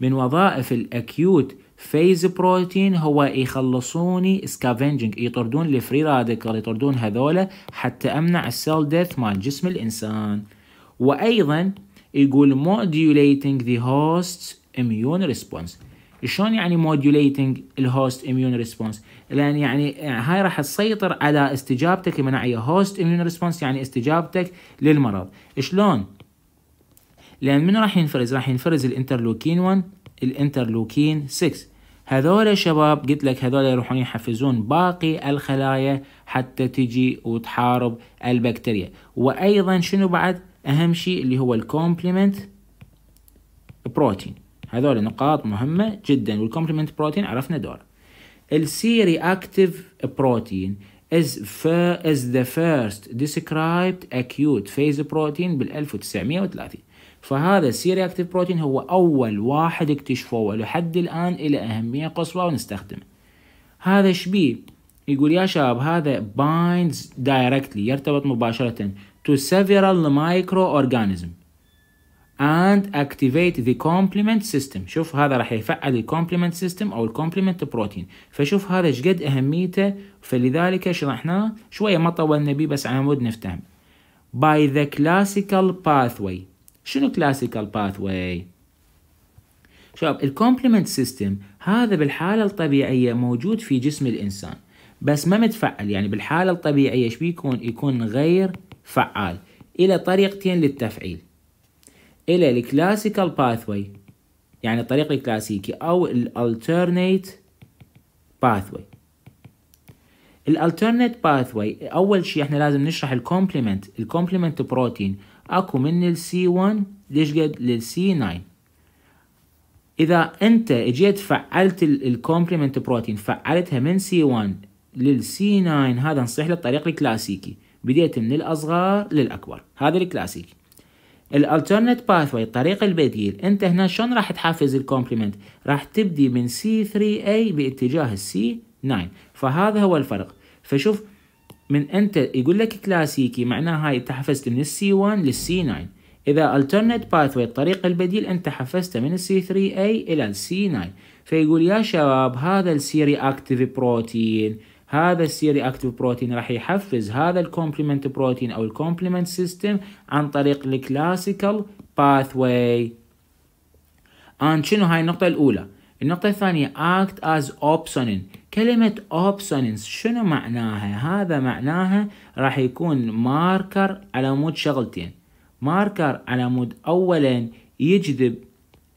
من وظائف الاكيوت فيز بروتين هو يخلصوني سكافنجنج يطردون الفري راديكال يطردون هذولا حتى امنع السيل ديث مال جسم الانسان وايضا يقول modulating the host's immune response شلون يعني modulating الهوست immune response لان يعني هاي راح تسيطر على استجابتك المناعيه هوست immune response يعني استجابتك للمرض شلون لان منو راح ينفرز راح ينفرز الانترلوكين 1 الانترلوكين 6 هذول شباب قلت لك هذول يروحون يحفزون باقي الخلايا حتى تجي وتحارب البكتيريا وايضا شنو بعد اهم شيء اللي هو الكومبلمنت بروتين هذول نقاط مهمة جدا والكومبلمنت بروتين عرفنا دوره السي رياكتيف بروتين is, از ذا the first described acute phase protein بال 1930 فهذا السي رياكتيف بروتين هو أول واحد اكتشفوه ولحد الآن إلى أهمية قصوى ونستخدمه هذا شبيه يقول يا شباب هذا بايندز دايركتلي يرتبط مباشرة to several microorganisms and activate the complement system شوف هذا راح يفعل الكومبلمنت سيستم او الكومبلمنت بروتين فشوف هذا ايش قد اهميته فلذلك شرحناه شويه ما طولنا بيه بس على مود نفتهم by the classical pathway شنو classical pathway شباب الكومبلمنت سيستم هذا بالحاله الطبيعيه موجود في جسم الانسان بس ما متفعل يعني بالحاله الطبيعيه ايش بيكون يكون غير فعال الى طريقتين للتفعيل الى الكلاسيكال باثوي يعني الطريق الكلاسيكي او الالترنيت باثوي الالترنيت باثوي اول شيء احنا لازم نشرح الكومبلمنت الكومبلمنت بروتين اكو من السي 1 ليش قد للسي 9 اذا انت اجيت فعلت الكومبلمنت بروتين فعلتها من سي 1 للسي 9 هذا نصيح للطريق الكلاسيكي بديت من الاصغر للاكبر هذا الكلاسيكي الالترنت باثوي الطريق البديل انت هنا شلون راح تحفز الكومبلمنت راح تبدي من سي 3 a باتجاه السي 9 فهذا هو الفرق فشوف من انت يقول لك كلاسيكي معناها هاي تحفزت من السي 1 للسي 9 اذا باث باثوي الطريق البديل انت حفزته من السي 3 a الى السي 9 فيقول يا شباب هذا السي رياكتيف بروتين هذا السيري اكتيف بروتين راح يحفز هذا الكومبلمنت بروتين او الكومبلمنت سيستم عن طريق الكلاسيكال واي ان شنو هاي النقطه الاولى النقطة الثانية act as opsonin كلمة opsonin شنو معناها؟ هذا معناها راح يكون ماركر على مود شغلتين ماركر على مود أولا يجذب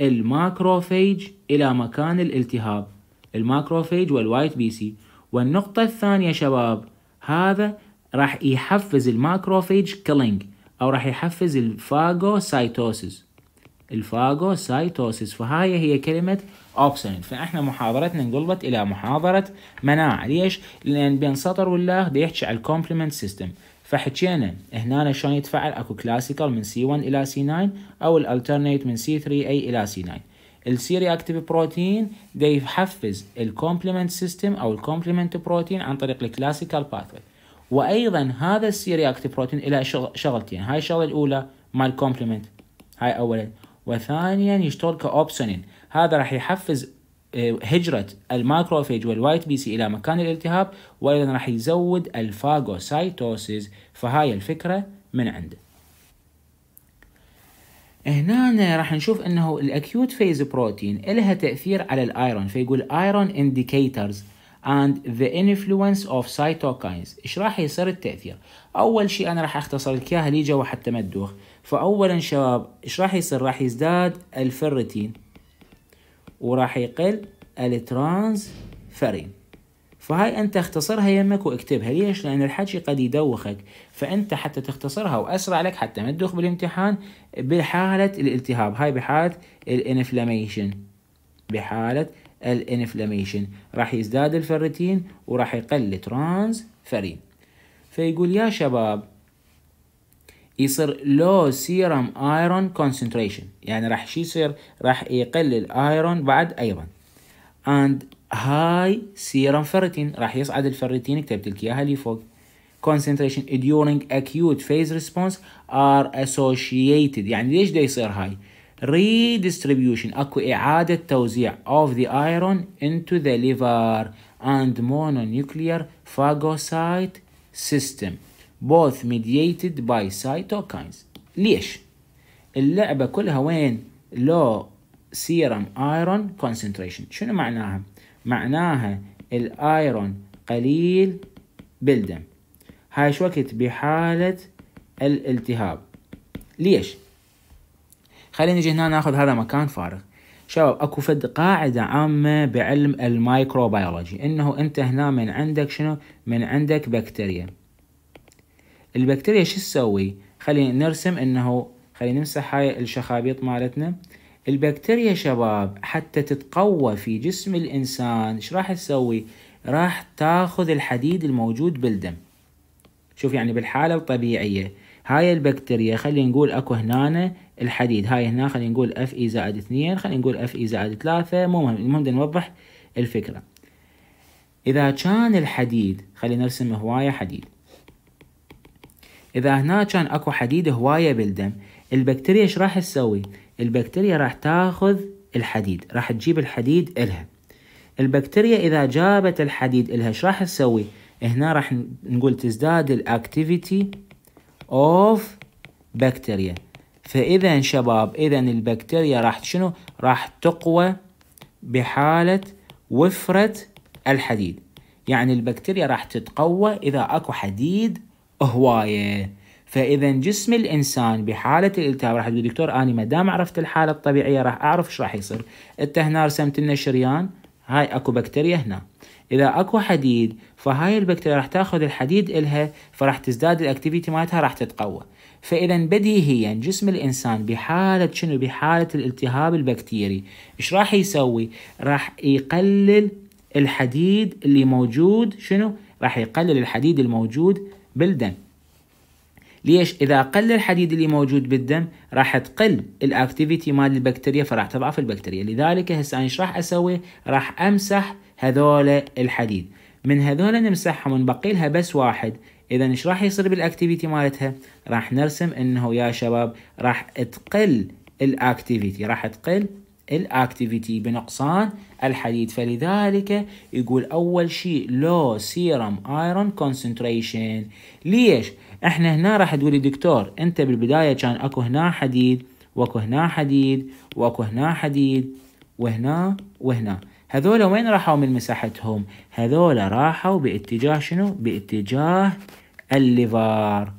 الماكروفيج إلى مكان الالتهاب الماكروفيج والوايت بي سي والنقطة الثانية شباب هذا راح يحفز الماكروفيج كيلينج أو راح يحفز الفاجوسايتوسيس الفاجوسايتوسيس فهاي هي كلمة اوبسنت فاحنا محاضرتنا انقلبت الى محاضرة مناعة ليش؟ لان بين سطر والله دا يحكي على الكومبلمنت سيستم فحكينا هنا شلون يتفعل اكو كلاسيكال من سي 1 الى سي 9 او الالترنيت من سي 3 اي الى سي 9 السي رياكتيف بروتين ده يحفز الكومبلمنت سيستم او الكومبلمنت بروتين عن طريق الكلاسيكال باثوي وايضا هذا السي رياكتيف بروتين له شغلتين هاي الشغله الاولى مال الكومبلمنت هاي اولا وثانيا يشتغل كاوبسونين هذا راح يحفز آه، هجرة الماكروفيج والوايت بي سي إلى مكان الالتهاب وأيضا راح يزود الفاغوسايتوسيز فهاي الفكرة من عنده هنا راح نشوف انه الاكيوت فيز بروتين لها تاثير على الايرون فيقول ايرون انديكيتورز اند ذا انفلوينس اوف سايتوكاينز ايش راح يصير التاثير اول شيء انا راح اختصر لك اياها لي جوا حتى ما تدوخ فاولا شباب ايش راح يصير راح يزداد الفرتين وراح يقل الترانز فرين فهاي انت اختصرها يمك واكتبها ليش لان الحكي قد يدوخك فانت حتى تختصرها واسرع لك حتى ما تدوخ بالامتحان بحاله الالتهاب هاي بحاله الانفلاميشن بحاله الانفلاميشن راح يزداد الفرتين وراح يقل ترانز فرين فيقول يا شباب يصير لو سيرم ايرون كونسنتريشن يعني راح شو يصير راح يقل الايرون بعد ايضا اند هاي سيرم فرتين راح يصعد الفرتين كتبت لك اياها اللي فوق concentration during acute phase response are associated يعني ليش ده يصير هاي redistribution اكو اعادة توزيع of the iron into the liver and mononuclear phagocyte system both mediated by cytokines ليش؟ اللعبة كلها وين؟ لو سيرم ايرون كونسنتريشن شنو معناها؟ معناها الايرون قليل بالدم هاي شوكت بحالة الالتهاب ليش؟ خلينا نجي هنا ناخذ هذا مكان فارغ شباب اكو فد قاعدة عامة بعلم المايكروبيولوجي انه انت هنا من عندك شنو؟ من عندك بكتيريا البكتيريا شو تسوي؟ خلينا نرسم انه خلينا نمسح هاي الشخابيط مالتنا البكتيريا شباب حتى تتقوى في جسم الانسان ايش راح تسوي؟ راح تاخذ الحديد الموجود بالدم شوف يعني بالحالة الطبيعية هاي البكتيريا خلينا نقول اكو هنا الحديد هاي هنا خلينا نقول اف اي e زائد 2 خلينا نقول اف اي e زائد ثلاثة مو مهم المهم نوضح الفكرة اذا كان الحديد خلينا نرسم هواية حديد اذا هنا كان اكو حديد هواية بالدم البكتيريا ايش راح تسوي البكتيريا راح تاخذ الحديد راح تجيب الحديد الها البكتيريا اذا جابت الحديد الها ايش راح تسوي هنا راح نقول تزداد الاكتيفيتي اوف بكتيريا فاذا شباب اذا البكتيريا راح شنو راح تقوى بحاله وفره الحديد يعني البكتيريا راح تتقوى اذا اكو حديد هوايه فاذا جسم الانسان بحاله الالتهاب راح تقول دكتور انا ما دام عرفت الحاله الطبيعيه راح اعرف ايش راح يصير انت هنا رسمت لنا شريان هاي اكو بكتيريا هنا اذا اكو حديد فهاي البكتيريا راح تاخذ الحديد الها فراح تزداد الاكتيفيتي مالتها راح تتقوى فاذا بديهيا جسم الانسان بحاله شنو بحاله الالتهاب البكتيري ايش راح يسوي راح يقلل الحديد اللي موجود شنو راح يقلل الحديد الموجود بالدم ليش اذا قل الحديد اللي موجود بالدم راح تقل الاكتيفيتي مال البكتيريا فراح تضعف البكتيريا لذلك هسه انا ايش راح اسوي راح امسح هذول الحديد من هذول نمسحهم ونبقي لها بس واحد اذا ايش راح يصير بالاكتيفيتي مالتها راح نرسم انه يا شباب راح تقل الاكتيفيتي راح تقل الاكتيفيتي بنقصان الحديد فلذلك يقول اول شيء لو سيرم ايرون كونسنتريشن ليش احنا هنا راح تقولي دكتور انت بالبدايه كان اكو هنا حديد واكو هنا حديد واكو هنا حديد وهنا وهنا هذول وين راحوا من مساحتهم هذول راحوا باتجاه شنو باتجاه الليفر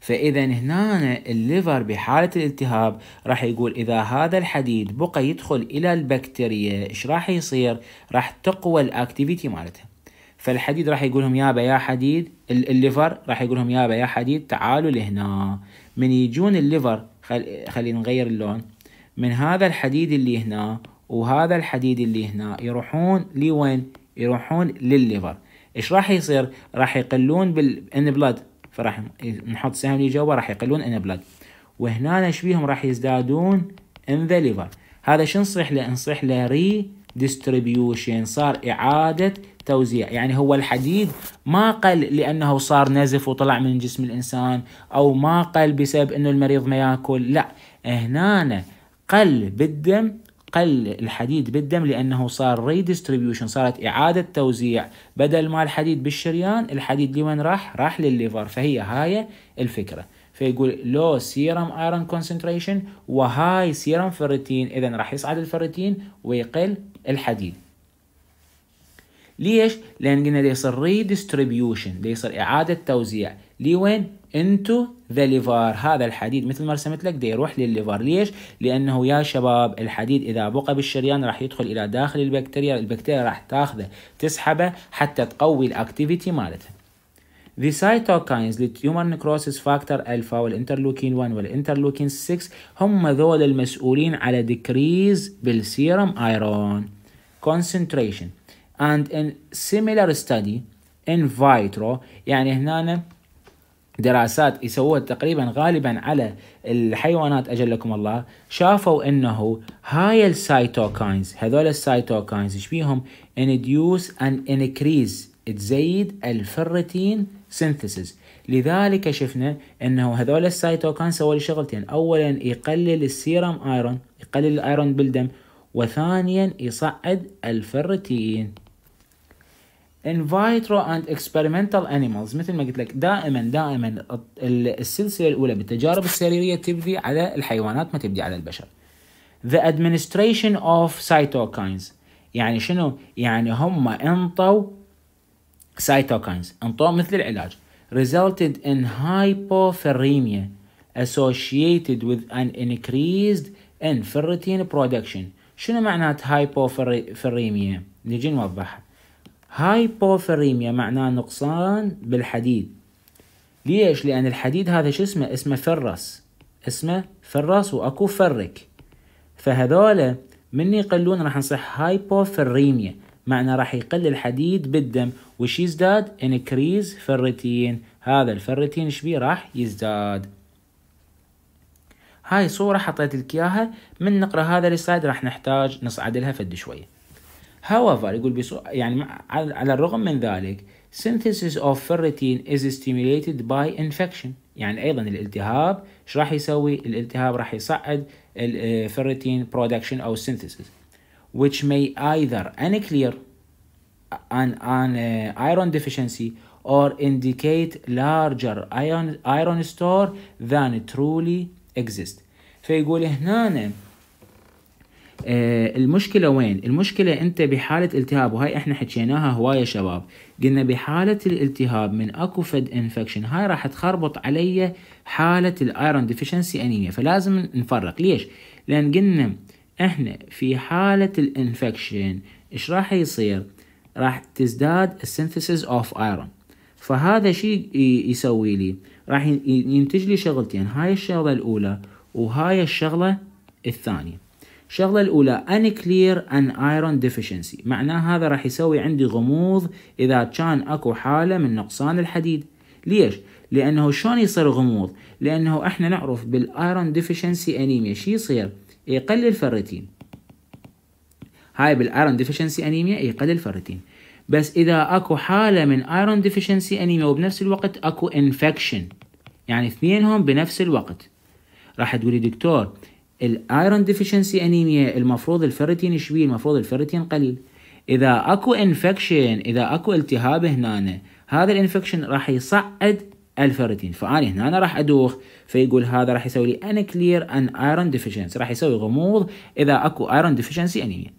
فاذا هنا الليفر بحاله الالتهاب راح يقول اذا هذا الحديد بقى يدخل الى البكتيريا ايش راح يصير راح تقوى الاكتيفيتي مالتها فالحديد راح يقول لهم يابا يا حديد الليفر راح يقول لهم يابا يا حديد تعالوا لهنا من يجون الليفر خل... خلينا نغير اللون من هذا الحديد اللي هنا وهذا الحديد اللي هنا يروحون لوين يروحون للليفر ايش راح يصير راح يقلون بالان بلاد فراح نحط سهم اللي جوا راح يقلون ان بلاد وهنا ايش بيهم راح يزدادون ان ذا ليفر هذا شو نصيح له نصيح له ري ديستريبيوشن صار اعاده توزيع يعني هو الحديد ما قل لانه صار نزف وطلع من جسم الانسان او ما قل بسبب انه المريض ما ياكل لا هنا قل بالدم قل الحديد بالدم لانه صار ريديستريبيوشن صارت اعاده توزيع بدل ما الحديد بالشريان الحديد لوين راح؟ راح للليفر فهي هاي الفكره فيقول لو سيرم ايرون كونسنتريشن وهاي سيرم فريتين اذا راح يصعد الفريتين ويقل الحديد ليش؟ لان قلنا دا يصير ريديستريبيوشن دا يصير اعاده توزيع لوين؟ انتو ذا ليفار هذا الحديد مثل ما رسمت لك دي يروح للليفر ليش؟ لانه يا شباب الحديد اذا بقى بالشريان راح يدخل الى داخل البكتيريا البكتيريا راح تاخذه تسحبه حتى تقوي الاكتيفيتي مالتها The cytokines للتيومر necrosis factor alpha والانترلوكين 1 والانترلوكين 6 هم ذول المسؤولين على decrease بالسيرم ايرون concentration and in similar study in vitro يعني هنا دراسات يسووها تقريبا غالبا على الحيوانات اجلكم الله شافوا انه هاي السيتوكاينز هذول السيتوكاينز ايش بيهم induce and increase تزيد الفرتين سينثيسيس لذلك شفنا انه هذول السيتوكاينز سووا لي شغلتين اولا يقلل السيرم ايرون يقلل الايرون بالدم وثانيا يصعد الفرتين in vitro and experimental animals مثل ما قلت لك دائما دائما السلسله الاولى بالتجارب السريريه تبدي على الحيوانات ما تبدي على البشر. The administration of cytokines يعني شنو؟ يعني هم انطوا cytokines انطوا مثل العلاج resulted in hypothermia associated with an increased in ferritin production شنو معنات hypothermia؟ نجي نوضحها هايبوفريميا معناه نقصان بالحديد ليش لان الحديد هذا شو اسمه اسمه فرس اسمه فرس واكو فرك فهذولا من يقلون راح نصيح هايبوفريميا معنى راح يقل الحديد بالدم وش يزداد انكريز فرتين هذا الفرتين شبي راح يزداد هاي صورة حطيت لك اياها من نقرا هذا السلايد راح نحتاج نصعد لها فد شويه However, يقول بسو... يعني على الرغم من ذلك synthesis of ferritin is stimulated by infection يعني ايضا الالتهاب ايش راح يسوي الالتهاب راح يصعد الفيرتين برودكشن او synthesis which may either unclear an, an uh, iron deficiency or indicate larger iron, iron store than truly exist فيقول هنا آه، المشكله وين المشكله انت بحاله التهاب وهاي احنا حكيناها هوايه شباب قلنا بحاله الالتهاب من اكو فد انفكشن هاي راح تخربط علي حاله الايرون ديفيشنسي انيميا فلازم نفرق ليش لان قلنا احنا في حاله الانفكشن ايش راح يصير راح تزداد السينثيسيس اوف ايرون فهذا شيء يسوي لي راح ينتج لي شغلتين هاي الشغله الاولى وهاي الشغله الثانيه الشغلة الأولى unclear and iron deficiency معناه هذا راح يسوي عندي غموض إذا كان أكو حالة من نقصان الحديد ليش؟ لأنه شلون يصير غموض؟ لأنه احنا نعرف بالايرون ديفشنسي أنيميا شي يصير؟ يقلل الفرتين هاي بالايرون ديفشنسي أنيميا يقلل الفرتين بس إذا أكو حالة من ايرون ديفشنسي أنيميا وبنفس الوقت أكو انفكشن يعني اثنينهم بنفس الوقت راح تقولي دكتور الايرون ديفيشنسي انيميا المفروض الفيرتين شبيه المفروض الفيرتين قليل اذا اكو انفكشن اذا اكو التهاب هنا هذا الانفكشن راح يصعد الفيرتين فانا هنا راح ادوخ فيقول هذا راح يسوي لي ان كلير ان ايرون ديفيشنسي راح يسوي غموض اذا اكو ايرون ديفيشنسي انيميا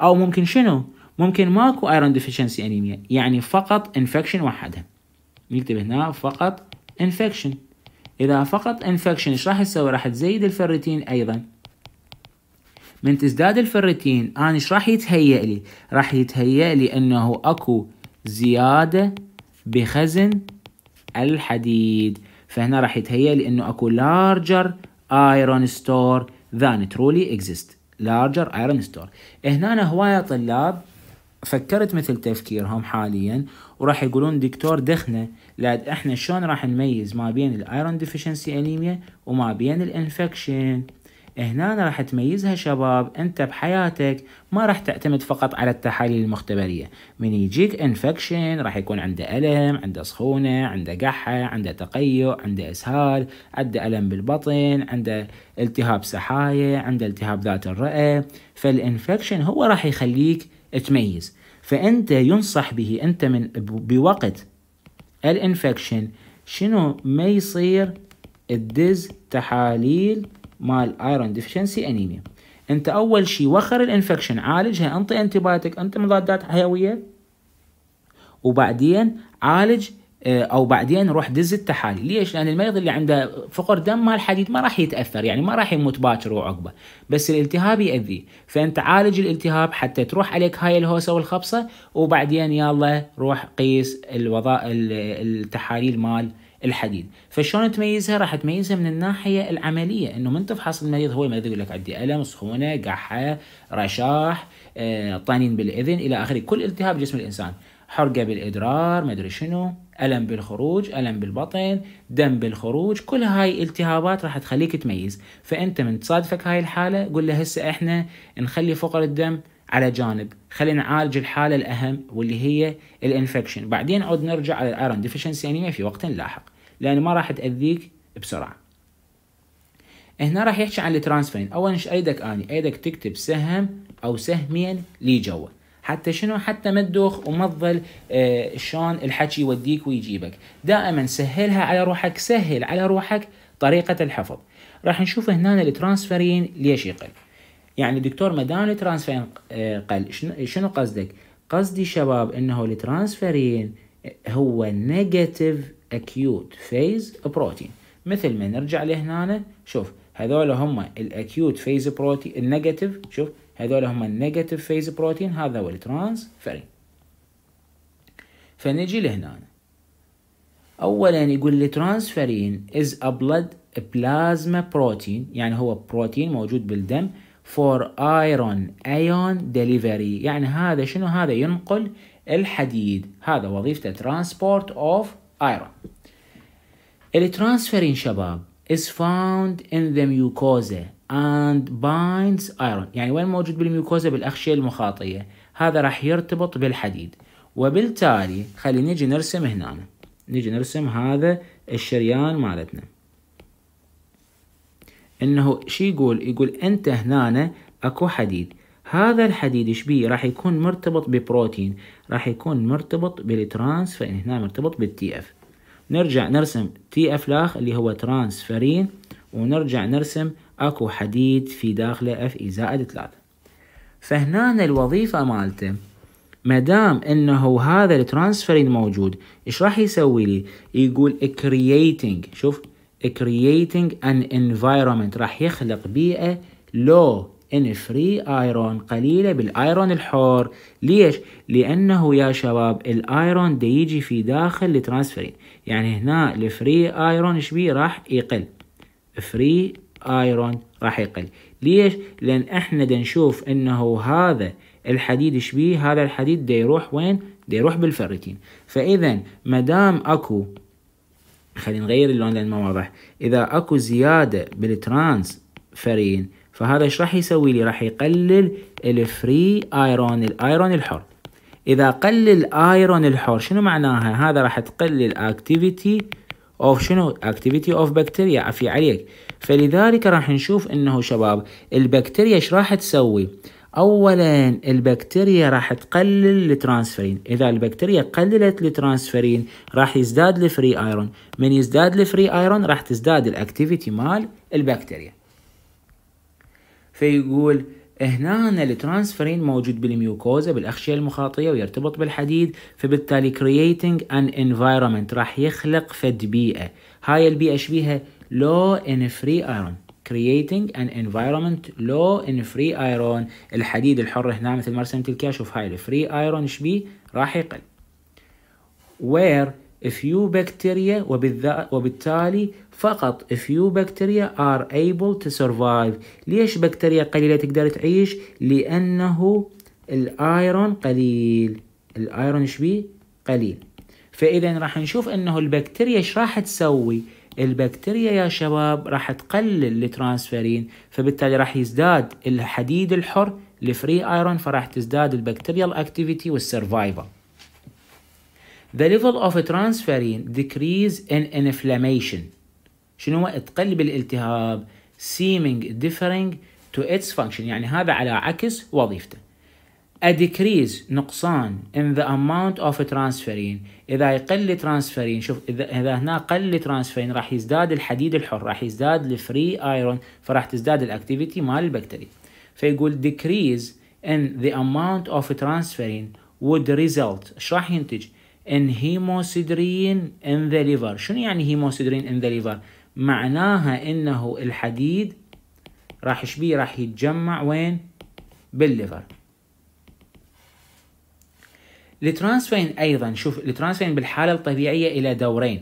او ممكن شنو ممكن ماكو ايرون ديفيشنسي انيميا يعني فقط انفكشن وحدها نكتب هنا فقط انفكشن إذا فقط انفكشن إيش راح تسوي راح تزيد الفرتين أيضا من تزداد الفرتين أنا إيش راح يتهيأ لي راح يتهيأ لي أنه أكو زيادة بخزن الحديد فهنا راح يتهيأ لي أنه أكو larger iron store than truly exist larger iron store هنا هواية طلاب فكرت مثل تفكيرهم حاليا وراح يقولون دكتور دخنة لاد احنا شلون راح نميز ما بين الايرون ديفيشنسي انيميا وما بين الانفكشن هنا راح تميزها شباب انت بحياتك ما راح تعتمد فقط على التحاليل المختبريه من يجيك انفكشن راح يكون عنده الم عنده سخونه عنده قحه عنده تقيؤ عنده اسهال عنده الم بالبطن عنده التهاب سحايا عنده التهاب ذات الرئه فالانفكشن هو راح يخليك تميز فانت ينصح به انت من بوقت الانفكشن شنو ما يصير الدز تحاليل مال ايرون ديفشنسي انيميا انت اول شيء وخر الانفكشن عالجها انطي انتباتك انطي مضادات حيويه وبعدين عالج آه، او بعدين روح دز التحاليل ليش لان المريض اللي عنده فقر دم مال حديد ما راح يتاثر يعني ما راح يموت باكر وعقبه بس الالتهاب ياذيه فانت عالج الالتهاب حتى تروح عليك هاي الهوسه والخبصه وبعدين يلا روح قيس الوظائف التحاليل مال الحديد فشلون تميزها راح تميزها من الناحيه العمليه انه من تفحص المريض هو المريض يقول لك عندي الم سخونه قحه رشاح آه، طنين بالاذن الى اخره كل التهاب جسم الانسان حرقه بالادرار ما ادري شنو ألم بالخروج ألم بالبطن دم بالخروج كل هاي التهابات راح تخليك تميز فأنت من تصادفك هاي الحالة قل له هسه إحنا نخلي فقر الدم على جانب خلينا نعالج الحالة الأهم واللي هي الانفكشن بعدين عود نرجع على الايرون ديفشنسي انيميا في وقت لاحق لأن ما راح تأذيك بسرعة هنا راح يحكي عن الترانسفيرين أول شيء أيدك أني أيدك تكتب سهم أو سهمين لي جوه حتى شنو حتى ما تدوخ وما تظل آه، شلون الحكي يوديك ويجيبك دائما سهلها على روحك سهل على روحك طريقة الحفظ راح نشوف هنا الترانسفيرين ليش يقل يعني دكتور ما دام الترانسفيرين آه، قل شنو قصدك قصدي شباب انه الترانسفيرين هو نيجاتيف اكيوت فيز بروتين مثل ما نرجع لهنا شوف هذول هم الاكيوت فيز بروتين النيجاتيف شوف هذول هم النيجاتيف فيز بروتين هذا هو الترانسفيرين فنجي لهنا اولا يقول الترانسفيرين از ا بلاد بلازما بروتين يعني هو بروتين موجود بالدم فور ايرون ايون ديليفري يعني هذا شنو هذا ينقل الحديد هذا وظيفته ترانسبورت اوف ايرون الترانسفيرين شباب is found in the mucosa and binds iron يعني وين موجود بالميوكوزا بالأغشية المخاطية هذا راح يرتبط بالحديد وبالتالي خلينا نجي نرسم هنا نجي نرسم هذا الشريان مالتنا انه شي يقول يقول انت هنا اكو حديد هذا الحديد ايش بيه راح يكون مرتبط ببروتين راح يكون مرتبط بالترانسفين هنا مرتبط بالتي اف نرجع نرسم تي اف لاخ اللي هو ترانسفيرين ونرجع نرسم اكو حديد في داخله اف اي زائد 3 فهنا الوظيفه مالته دام انه هذا الترانسفرين موجود ايش راح يسوي لي يقول كرييتنج شوف كرييتنج ان انفايرمنت راح يخلق بيئه لو ان فري ايرون قليله بالايرون الحور ليش لانه يا شباب الايرون دا يجي في داخل الترانسفرين يعني هنا الفري ايرون ايش راح يقل فري ايرون راح يقل ليش لان احنا نشوف انه هذا الحديد شبيه هذا الحديد دا يروح وين دا يروح بالفرتين فاذا مدام اكو خلينا نغير اللون لان ما واضح اذا اكو زياده بالترانس فرين فهذا ايش راح يسوي لي راح يقلل الفري ايرون الايرون الحر اذا قل الايرون الحر شنو معناها هذا راح تقلل الاكتيفيتي اوف شنو اكتيفيتي اوف بكتيريا عفي عليك فلذلك راح نشوف انه شباب البكتيريا ايش راح تسوي اولا البكتيريا راح تقلل الترانسفيرين اذا البكتيريا قللت الترانسفيرين راح يزداد الفري ايرون من يزداد الفري ايرون راح تزداد الاكتيفيتي مال البكتيريا فيقول هنا الترانسفيرين موجود بالميوكوزا بالاغشيه المخاطيه ويرتبط بالحديد فبالتالي creating an environment راح يخلق فد بيئه هاي البيئه شبيها low in free iron creating an environment low in free iron الحديد الحر هنا مثل ما رسمت لك شوف هاي الفري ايرون ايش بيه راح يقل where few bacteria وبالتالي فقط few bacteria are able to survive ليش بكتيريا قليلة تقدر تعيش لأنه الايرون قليل الايرون ايش بيه قليل فاذا راح نشوف انه البكتيريا ايش راح تسوي البكتيريا يا شباب راح تقلل الترانسفيرين فبالتالي راح يزداد الحديد الحر الفري ايرون فراح تزداد البكتيريال اكتيفيتي والسرفايفل The level of transferrin decrease in inflammation شنو هو تقل بالالتهاب seeming differing to its function يعني هذا على عكس وظيفته a decrease نقصان in the amount of transferrin اذا يقل transferrin شوف اذا اذا هنا قل transferrin راح يزداد الحديد الحر راح يزداد الفري ايرون فراح تزداد الاكتيفيتي مال البكتيريا فيقول decrease in the amount of transferrin would result ايش راح ينتج in hemosiderin in the liver شنو يعني hemosiderin in the liver معناها انه الحديد راح يشبيه راح يتجمع وين بالليفر الترانسفيرين ايضا شوف الترانسفيرين بالحاله الطبيعيه الى دورين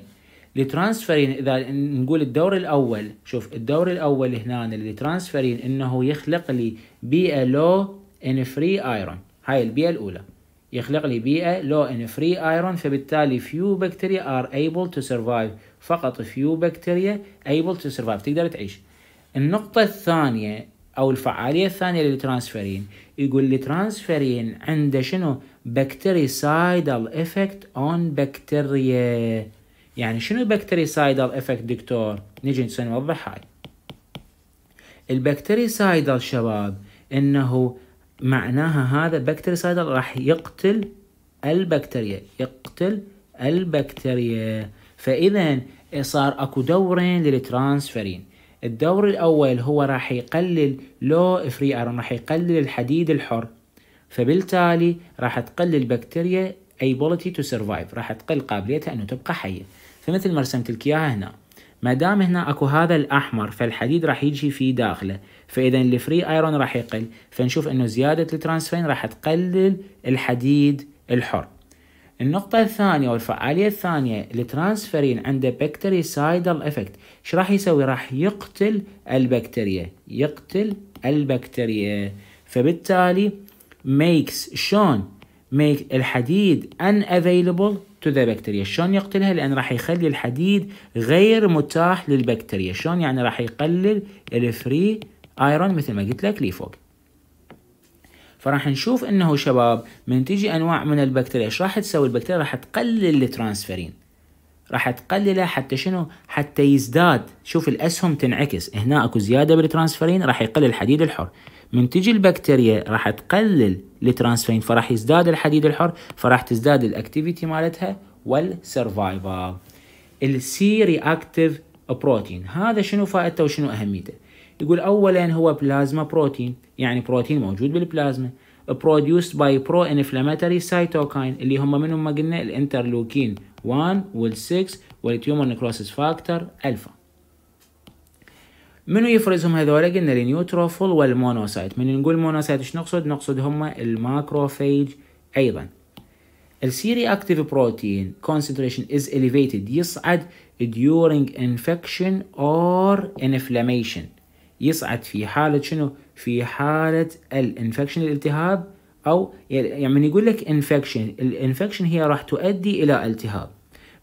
الترانسفيرين اذا نقول الدور الاول شوف الدور الاول هنا الترانسفيرين انه يخلق لي بيئه لو ان فري ايرون هاي البيئه الاولى يخلق لي بيئه لو ان فري ايرون فبالتالي فيو بكتيريا ار ايبل تو سرفايف فقط فيو بكتيريا ايبل تو سرفايف تقدر تعيش النقطه الثانيه او الفعاليه الثانيه للترانسفيرين يقول الترانسفيرين عنده شنو بكتريسايدال افكت اون بكتيريا يعني شنو بكتيريسايدال افكت دكتور نجي نوضح هاي البكتريسايدال شباب انه معناها هذا بكتريسايدال راح يقتل البكتيريا يقتل البكتيريا فاذا صار اكو دورين للترانسفيرين الدور الاول هو راح يقلل لو فري ايرون راح يقلل الحديد الحر فبالتالي راح تقل البكتيريا ability to survive راح تقل قابليتها انه تبقى حيه فمثل ما رسمت لك اياها هنا ما دام هنا اكو هذا الاحمر فالحديد راح يجي في داخله فاذا الفري ايرون راح يقل فنشوف انه زياده الترانسفين راح تقلل الحديد الحر النقطة الثانية والفعالية الثانية الترانسفيرين عنده بكتيري سايدل افكت ايش راح يسوي راح يقتل البكتيريا يقتل البكتيريا فبالتالي makes شلون make الحديد unavailable to the bacteria شلون يقتلها لان راح يخلي الحديد غير متاح للبكتيريا شلون يعني راح يقلل الفري ايرون مثل ما قلت لك فوق فراح نشوف انه شباب من تجي انواع من البكتيريا ايش راح تسوي البكتيريا راح تقلل الترانسفيرين راح تقلله حتى شنو حتى يزداد شوف الاسهم تنعكس هنا اكو زياده بالترانسفيرين راح يقل الحديد الحر من تجي البكتيريا راح تقلل الترانسفيرين فراح يزداد الحديد الحر فراح تزداد الاكتيفيتي مالتها والسرفايفل السي رياكتيف بروتين هذا شنو فائدته وشنو اهميته يقول اولا هو بلازما بروتين يعني بروتين موجود بالبلازما produced by pro-inflammatory cytokine اللي هم منهم ما قلنا الانترلوكين 1 وال6 والتيومر نكروسس فاكتور الفا منو يفرزهم هذول قلنا النيوتروفيل والمونوسايت من نقول مونوسايت ايش نقصد نقصد هم الماكروفيج ايضا السيري اكتيف بروتين concentration is elevated يصعد during infection or inflammation يصعد في حالة شنو في حالة الانفكشن الالتهاب أو يعني يقول لك انفكشن الانفكشن هي راح تؤدي إلى التهاب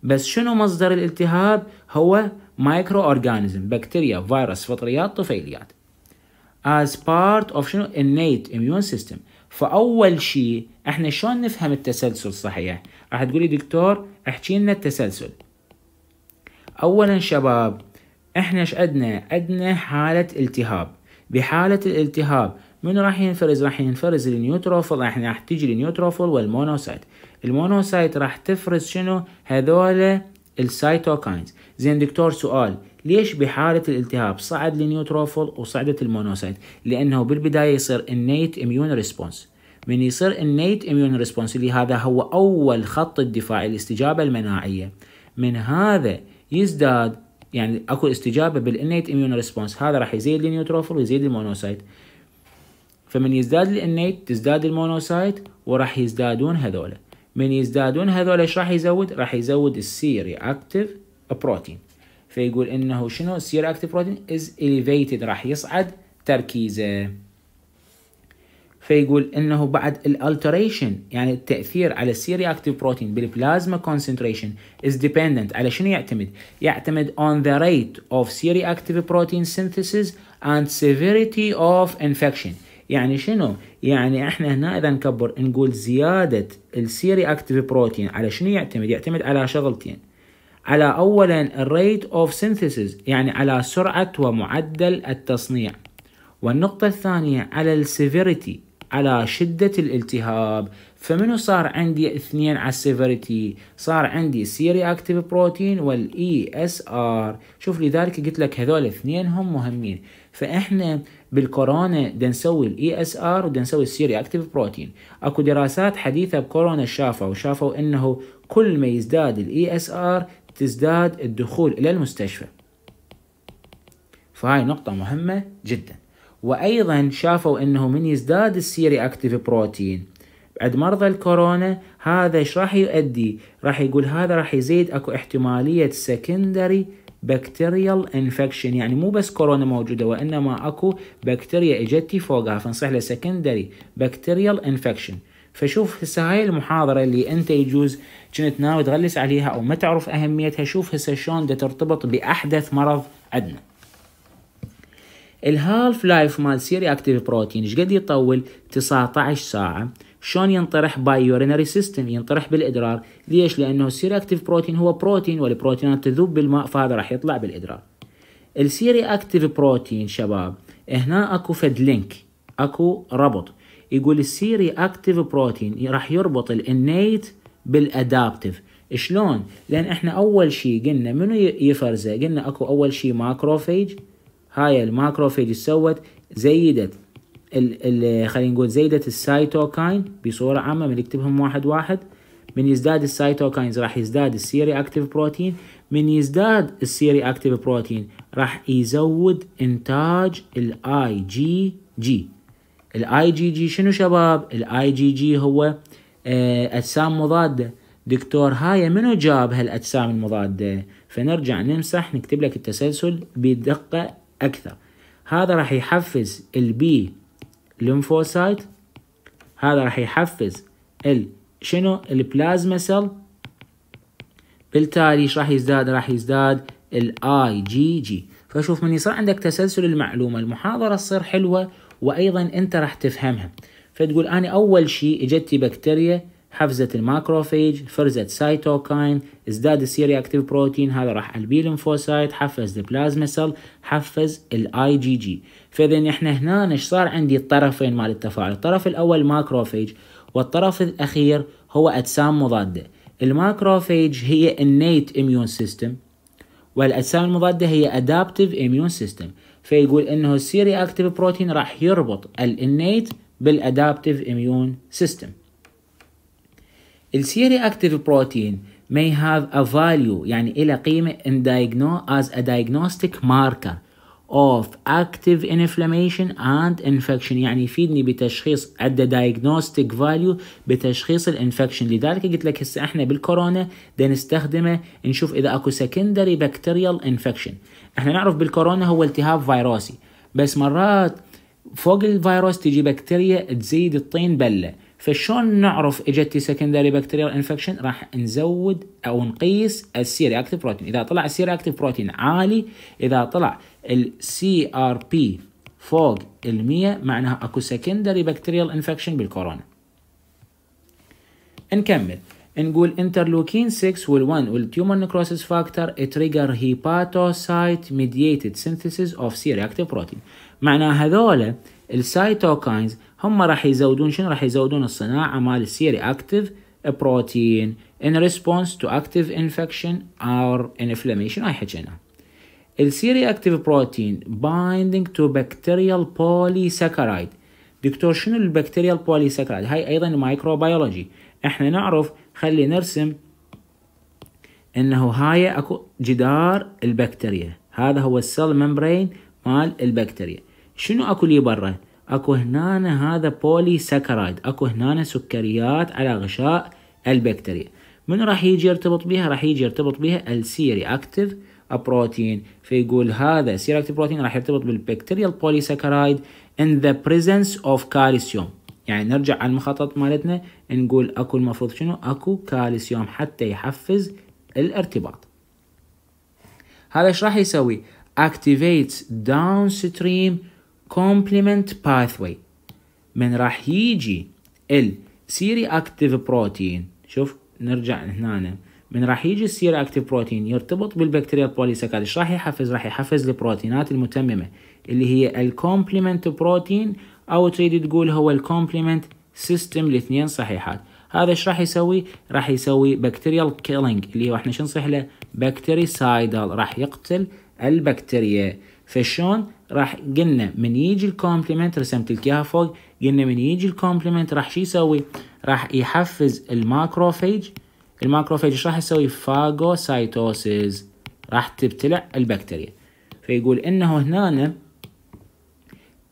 بس شنو مصدر الالتهاب هو مايكرو اورجانيزم بكتيريا فيروس فطريات طفيليات as part of شنو innate immune system فاول شيء احنا شلون نفهم التسلسل صحيح راح تقولي دكتور احكي لنا التسلسل اولا شباب احنا ايش عندنا عندنا حاله التهاب بحالة الالتهاب من راح ينفرز راح ينفرز النيوتروفل احنا راح تجي النيوتروفل والمونوسايت المونوسايت راح تفرز شنو هذول السيتوكاينز زين دكتور سؤال ليش بحالة الالتهاب صعد النيوتروفل وصعدت المونوسايت لانه بالبداية يصير النيت اميون ريسبونس من يصير النيت اميون ريسبونس اللي هذا هو اول خط الدفاع الاستجابة المناعية من هذا يزداد يعني اكو استجابه بالانيت اميون ريسبونس هذا راح يزيد النيوتروفل ويزيد المونوسايت فمن يزداد الانيت تزداد المونوسايت وراح يزدادون هذولا من يزدادون هذول ايش راح يزود؟ راح يزود السي رياكتيف بروتين فيقول انه شنو السي رياكتيف بروتين از اليفيتد راح يصعد تركيزه فيقول انه بعد الالتريشن يعني التاثير على السيري اكتيف بروتين بالبلازما كونسنتريشن از ديبندنت على شنو يعتمد؟ يعتمد on the rate of سي اكتيف بروتين synthesis and severity of infection يعني شنو؟ يعني احنا هنا اذا نكبر نقول زياده السيري اكتيف بروتين على شنو يعتمد؟ يعتمد على شغلتين على اولا الريت اوف سينثيسيس يعني على سرعه ومعدل التصنيع والنقطة الثانية على السيفيريتي على شدة الالتهاب فمنو صار عندي اثنين على السيفيريتي صار عندي سي اكتيف بروتين والاي اس ار شوف لذلك قلت لك هذول اثنين هم مهمين فاحنا بالكورونا دا نسوي الاي اس e ار ودا نسوي السيري اكتيف بروتين اكو دراسات حديثه بكورونا شافوا وشافوا انه كل ما يزداد الاي اس e ار تزداد الدخول الى المستشفى فهاي نقطه مهمه جدا وايضا شافوا انه من يزداد السيري اكتيف بروتين عند مرضى الكورونا هذا ايش راح يؤدي راح يقول هذا راح يزيد اكو احتماليه سكندري بكتيريال انفكشن يعني مو بس كورونا موجوده وانما اكو بكتيريا اجتي فوقها فنصح له سكندري بكتيريال انفكشن فشوف هسه هاي المحاضرة اللي انت يجوز كنت ناوي تغلس عليها او ما تعرف اهميتها شوف هسه شلون ترتبط باحدث مرض عندنا الهالف لايف مال سيري اكتيف بروتين ايش قد يطول 19 ساعه شلون ينطرح باي يورينري سيستم ينطرح بالادرار ليش لانه السيري اكتيف بروتين هو بروتين والبروتينات تذوب بالماء فهذا راح يطلع بالادرار السيري اكتيف بروتين شباب هنا اكو فد لينك اكو ربط يقول السيري اكتيف بروتين راح يربط الانيت بالادابتيف شلون لان احنا اول شيء قلنا منو يفرزه قلنا اكو اول شيء ماكروفيج هاي الماكروفيج سوت زيدت خلينا نقول زيدت السيتوكاين بصورة عامة من يكتبهم واحد واحد من يزداد السيتوكاينز راح يزداد السيري اكتيف بروتين من يزداد السيري اكتيف بروتين راح يزود انتاج الاي جي جي الاي جي جي شنو شباب الاي جي جي هو آه، اجسام مضاده دكتور هاي منو جاب هالاجسام المضاده فنرجع نمسح نكتب لك التسلسل بدقه اكثر هذا راح يحفز البي ليمفوسايت هذا راح يحفز ال شنو البلازما سيل بالتالي ايش راح يزداد راح يزداد الاي جي جي فشوف من يصير عندك تسلسل المعلومه المحاضره تصير حلوه وايضا انت راح تفهمها فتقول انا اول شيء اجتي بكتيريا حفزت الماكروفيج فرزت سايتوكاين ازداد السيري اكتيف بروتين هذا راح البي ليمفوسايت حفز البلازما سيل حفز الاي جي جي فاذا احنا هنا ايش صار عندي الطرفين مال التفاعل الطرف الاول ماكروفيج والطرف الاخير هو اجسام مضاده الماكروفيج هي innate immune system والاجسام المضاده هي adaptive immune system فيقول انه السيري اكتيف بروتين راح يربط الانيت بالادابتيف اميون سيستم السيري اكتيف بروتين may have a value يعني إلى قيمة in diagno as a diagnostic marker of active inflammation and infection يعني يفيدني بتشخيص عدة diagnostic value بتشخيص الانفكشن لذلك قلت لك هسه احنا بالكورونا نستخدمه نشوف اذا اكو secondary bacterial infection احنا نعرف بالكورونا هو التهاب فيروسي بس مرات فوق الفيروس تجي بكتيريا تزيد الطين بله فشون نعرف اجت سكندري بكتيريال انفكشن راح نزود او نقيس السي رياكتيف بروتين اذا طلع السي رياكتيف بروتين عالي اذا طلع السي ار بي فوق ال100 معناها اكو سكندري بكتيريال انفكشن بالكورونا نكمل نقول انترلوكين 6 وال1 والتيومر نكروسيس فاكتور تريجر هيباتوسايت ميدييتد سينثيسيس اوف سي رياكتيف بروتين معناها هذول السايتوكاينز هم راح يزودون شنو راح يزودون الصناعه مال السي رياكتيف بروتين in response to active infection or inflammation هاي حكينا السي رياكتيف بروتين binding to bacterial ساكرايد دكتور شنو البكتيريال ساكرايد هاي ايضا مايكروبيولوجي احنا نعرف خلي نرسم انه هاي اكو جدار البكتيريا هذا هو السيل ممبرين مال البكتيريا شنو اكو لي برا اكو هنا هذا بولي سكرايد اكو هنا سكريات على غشاء البكتيريا من راح يجي يرتبط بها راح يجي يرتبط بها السي رياكتيف بروتين فيقول هذا سي رياكتيف بروتين راح يرتبط بالبكتيريا البولي سكرايد ان ذا بريزنس اوف كالسيوم يعني نرجع على المخطط مالتنا نقول اكو المفروض شنو اكو كالسيوم حتى يحفز الارتباط هذا ايش راح يسوي activates downstream complement pathway من راح يجي سيري اكتيف بروتين شوف نرجع هنا من راح يجي السيري اكتيف بروتين يرتبط بالبكتيريا بوليسكاد ايش راح يحفز راح يحفز البروتينات المتممه اللي هي الكومبلمنت بروتين او تريد تقول هو الكومبلمنت سيستم الاثنين صحيحات هذا ايش راح يسوي راح يسوي بكتيريال كيلينج اللي هو احنا شو نصيح له سايدال راح يقتل البكتيريا فشلون راح قلنا من يجي الكومبلمنت رسمت لك اياها فوق قلنا من يجي الكومبلمنت راح شو يسوي راح يحفز الماكروفيج الماكروفيج ايش راح يسوي فاجوسايتوسيز راح تبتلع البكتيريا فيقول انه هنا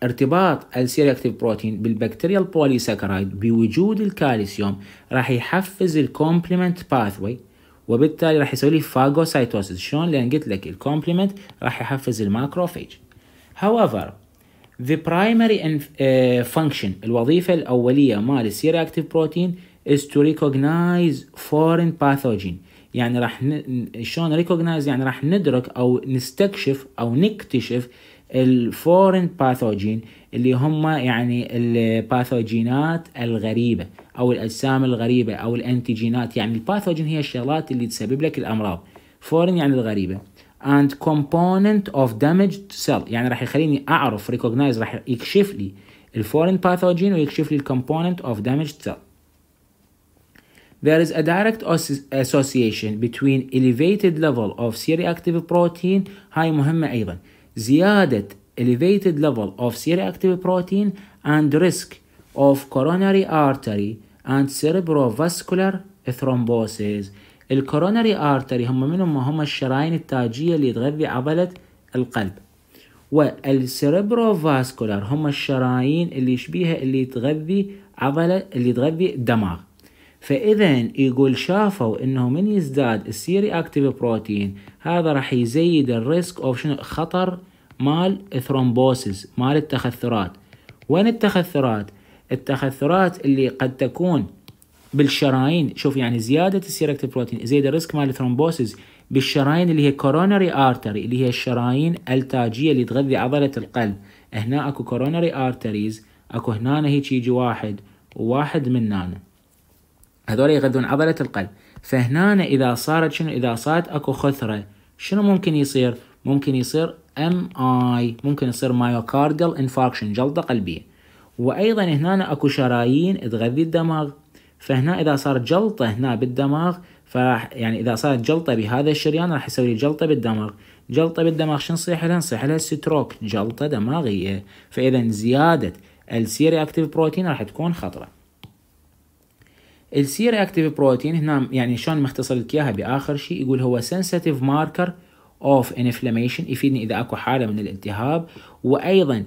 ارتباط السيلكتيف بروتين بالبكتيريا البوليساكرايد بوجود الكالسيوم راح يحفز الكومبلمنت باثوي وبالتالي راح يسوي لي فاجوسايتوسيس شلون لان قلت لك الكومبلمنت راح يحفز الماكروفيج however the primary آه، function الوظيفة الأولية مال السي رياكتيف بروتين is to recognize foreign pathogen يعني راح ن... شلون recognize يعني راح ندرك أو نستكشف أو نكتشف الفورين باثوجين اللي هم يعني الباثوجينات الغريبة أو الأجسام الغريبة أو الأنتيجينات يعني الباثوجين هي الشغلات اللي تسبب لك الأمراض فورين يعني الغريبة and component of damaged cell يعني راح يخليني أعرف recognize راح يكشف لي الفورين باثوجين ويكشف لي الكومبوننت of damaged cell There is a direct association between elevated level of C-reactive protein هاي مهمة أيضا زيادة elevated level of C-reactive protein and risk of coronary artery and cerebrovascular thrombosis الكوروناري artery هم منهم هم الشرايين التاجية اللي تغذي عضلة القلب cerebrovascular هم الشرايين اللي يشبيها اللي تغذي عضلة اللي تغذي الدماغ فاذا يقول شافوا انه من يزداد السيري اكتيف بروتين هذا راح يزيد الريسك اوف شنو خطر مال ثرومبوسيس مال التخثرات وين التخثرات التخثرات اللي قد تكون بالشرايين شوف يعني زياده السيركتيف بروتين يزيد الريسك مال الثرومبوسيس بالشرايين اللي هي كوروناري ارتري اللي هي الشرايين التاجيه اللي تغذي عضله القلب هنا اكو كوروناري ارتريز اكو هنا هيك يجي واحد وواحد من هنا هذول يغذون عضلة القلب فهنا إذا صارت شنو إذا صارت أكو خثرة شنو ممكن يصير ممكن يصير ام اي ممكن يصير مايوكارديال انفاركشن جلطه قلبيه وايضا هنا اكو شرايين تغذي الدماغ فهنا اذا صارت جلطه هنا بالدماغ فراح يعني اذا صارت جلطه بهذا الشريان راح يسوي لي جلطه بالدماغ جلطه بالدماغ شنو نصيح لها نصيح لها ستروك جلطه دماغيه فاذا زياده السيري اكتيف بروتين راح تكون خطره السي رياكتيف بروتين هنا يعني شلون مختصر لك اياها باخر شيء يقول هو سنسيتيف ماركر اوف انفلاميشن يفيدني اذا اكو حاله من الالتهاب وايضا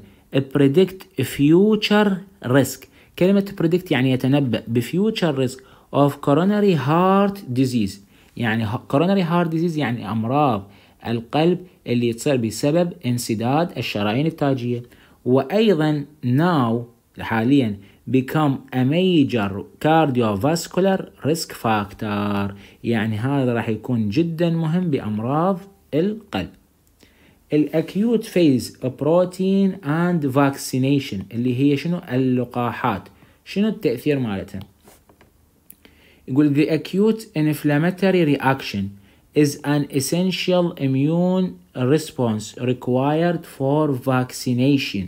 بريدكت future risk كلمة بريدكت يعني يتنبأ بفيوتشر risk of coronary heart disease يعني coronary heart disease يعني أمراض القلب اللي تصير بسبب انسداد الشرايين التاجية وأيضا now حاليا become a major cardiovascular risk factor يعني هذا راح يكون جدا مهم بأمراض القلب الأكيوت فيز بروتين اند فاكسينيشن اللي هي شنو اللقاحات شنو التأثير مالتها يقول the acute inflammatory reaction is an essential immune response required for vaccination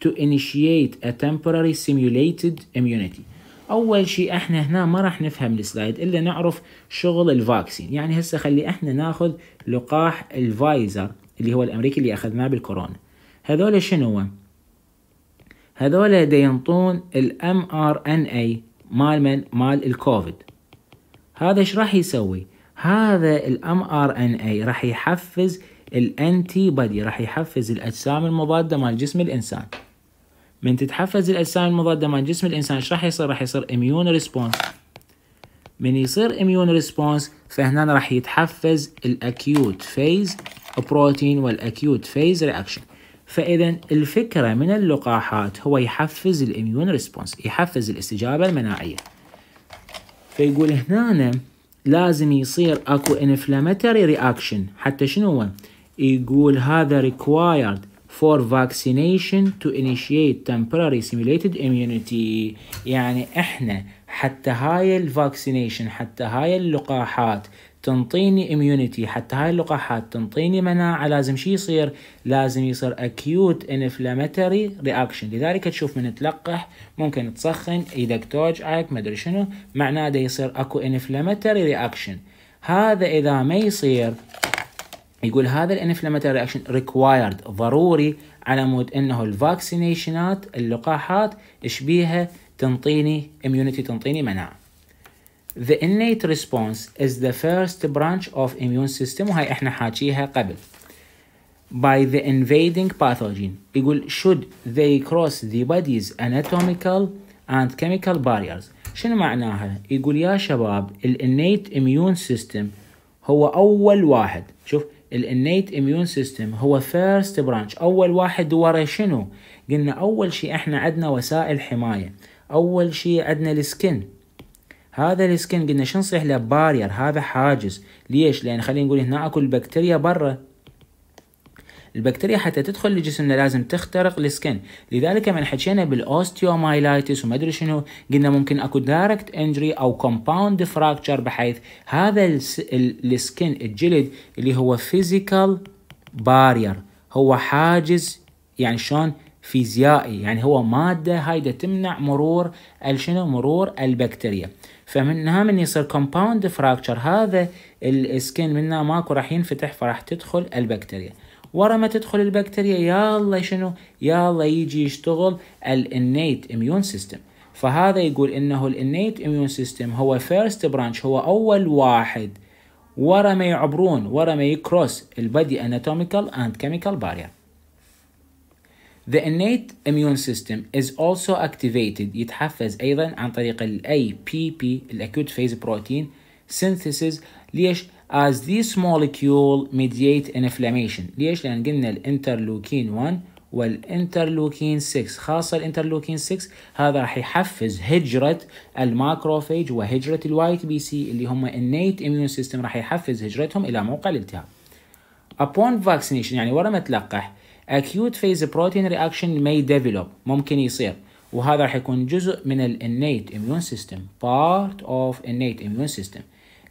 to initiate a temporary simulated immunity اول شيء احنا هنا ما راح نفهم السلايد الا نعرف شغل الفاكسين يعني هسه خلي احنا ناخذ لقاح الفايزر اللي هو الامريكي اللي اخذناه بالكورونا هذول شنو هذول ينطون الـ mRNA مال من مال الكوفيد هذا ايش راح يسوي هذا الـ mRNA راح يحفز الانتي بادي راح يحفز الاجسام المضاده مال جسم الانسان من تتحفز الأجسام المضادة مال جسم الإنسان ايش راح يصير؟ راح يصير إميون ريسبونس من يصير إميون ريسبونس فهنا راح يتحفز الأكيوت فيز بروتين والأكيوت فيز رياكشن فإذا الفكرة من اللقاحات هو يحفز الإميون ريسبونس يحفز الاستجابة المناعية فيقول هنا لازم يصير اكو انفلاماتوري رياكشن حتى شنو هو؟ يقول هذا ريكوايرد for vaccination to initiate temporary simulated immunity يعني احنا حتى هاي الفاكسينيشن حتى هاي اللقاحات تنطيني immunity حتى هاي اللقاحات تنطيني مناعه لازم شي يصير لازم يصير acute inflammatory reaction لذلك تشوف من تلقح ممكن تسخن ايدك توجعك ما ادري شنو معناه ده يصير اكو inflammatory reaction هذا اذا ما يصير يقول هذا الانفلاماتوري رياكشن ريكوايرد ضروري على مود انه الفاكسينيشنات اللقاحات شبيها تنطيني immunity تنطيني مناعه The innate response is the first branch of immune system وهي احنا حاجيها قبل by the invading pathogen يقول should they cross the body's anatomical and chemical barriers شنو معناها؟ يقول يا شباب innate immune system هو اول واحد شوف الانيت اميون سيستم هو فيرست برانش اول واحد ورا شنو قلنا اول شيء احنا عندنا وسائل حمايه اول شيء عندنا السكن هذا السكن قلنا شنو صيح له بارير هذا حاجز ليش لان خلينا نقول هنا اكل البكتيريا برا البكتيريا حتى تدخل لجسمنا لازم تخترق السكن لذلك من حكينا بالاوستيومايلايتس وما ادري شنو قلنا ممكن اكو دايركت انجري او كومباوند فراكتشر بحيث هذا السكن الجلد اللي هو فيزيكال بارير هو حاجز يعني شلون فيزيائي يعني هو ماده هايده تمنع مرور الشنو مرور البكتيريا فمنها من يصير كومباوند فراكتشر هذا السكن منها ماكو راح ينفتح فراح تدخل البكتيريا ورا ما تدخل البكتيريا يلا شنو يلا يجي يشتغل الانيت اميون سيستم فهذا يقول انه الانيت اميون سيستم هو فيرست برانش هو اول واحد ورا ما يعبرون ورا ما يكروس البادي anatomical and chemical barrier The innate immune system is also activated يتحفز أيضا عن طريق ال APP ال acute phase protein synthesis ليش as this molecule mediate inflammation ليش لان قلنا الانترلوكين 1 والانترلوكين 6 خاصة الانترلوكين 6 هذا راح يحفز هجرة الماكروفاج وهجرة الوايت بي سي اللي هم innate immune system راح يحفز هجرتهم إلى موقع الالتهاب. upon vaccination يعني ورا ما تلقح acute phase protein reaction may develop ممكن يصير وهذا راح يكون جزء من ال innate immune system part of innate immune system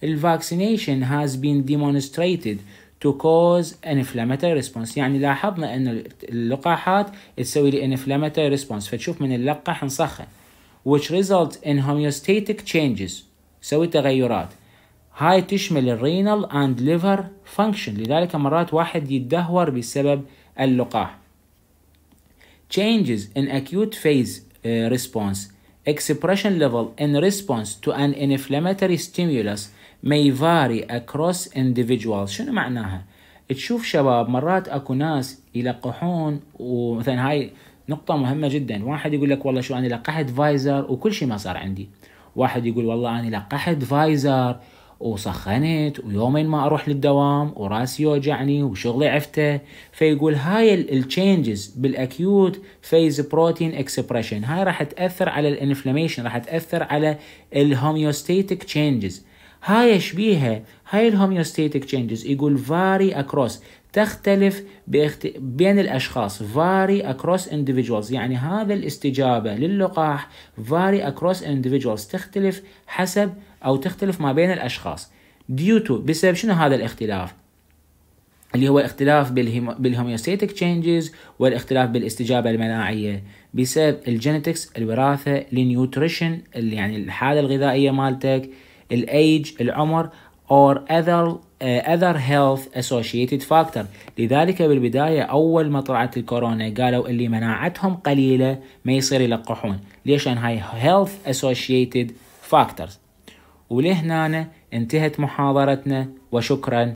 الفاكسينيشن has been demonstrated to cause an inflammatory response يعني لاحظنا أن اللقاحات تسوي لي inflammatory response فتشوف من اللقاح نسخن which results in homeostatic changes سوي تغيرات هاي تشمل الرينال اند ليفر فانكشن لذلك مرات واحد يدهور بسبب اللقاح changes in acute phase uh, response expression level in response to an inflammatory stimulus may vary across individuals شنو معناها تشوف شباب مرات اكو ناس يلقحون ومثلا هاي نقطة مهمة جدا واحد يقول لك والله شو أنا لقحت فايزر وكل شيء ما صار عندي واحد يقول والله أنا لقحت فايزر وسخنت ويومين ما أروح للدوام وراسي يوجعني وشغلي عفته فيقول هاي التشينجز بالأكيوت فيز بروتين اكسبريشن هاي راح تأثر على الانفلاميشن راح تأثر على الهوميوستاتيك تشينجز هاي شبيهة هاي الهوميوستاتيك تشينجز يقول فاري اكروس تختلف باخت... بين الأشخاص فاري اكروس individuals يعني هذا الاستجابة للقاح فاري اكروس individuals تختلف حسب أو تختلف ما بين الأشخاص ديو تو بسبب شنو هذا الاختلاف اللي هو الاختلاف بالهوميوستاتيك تشينجز والاختلاف بالاستجابه المناعيه بسبب الجينيتكس الوراثه النيوتريشن يعني الحاله الغذائيه مالتك الأيج العمر or other uh, other health associated factor لذلك بالبداية أول ما طلعت الكورونا قالوا اللي مناعتهم قليلة ما يصير يلقحون ليش أن هاي health associated factors ولهنا انتهت محاضرتنا وشكرا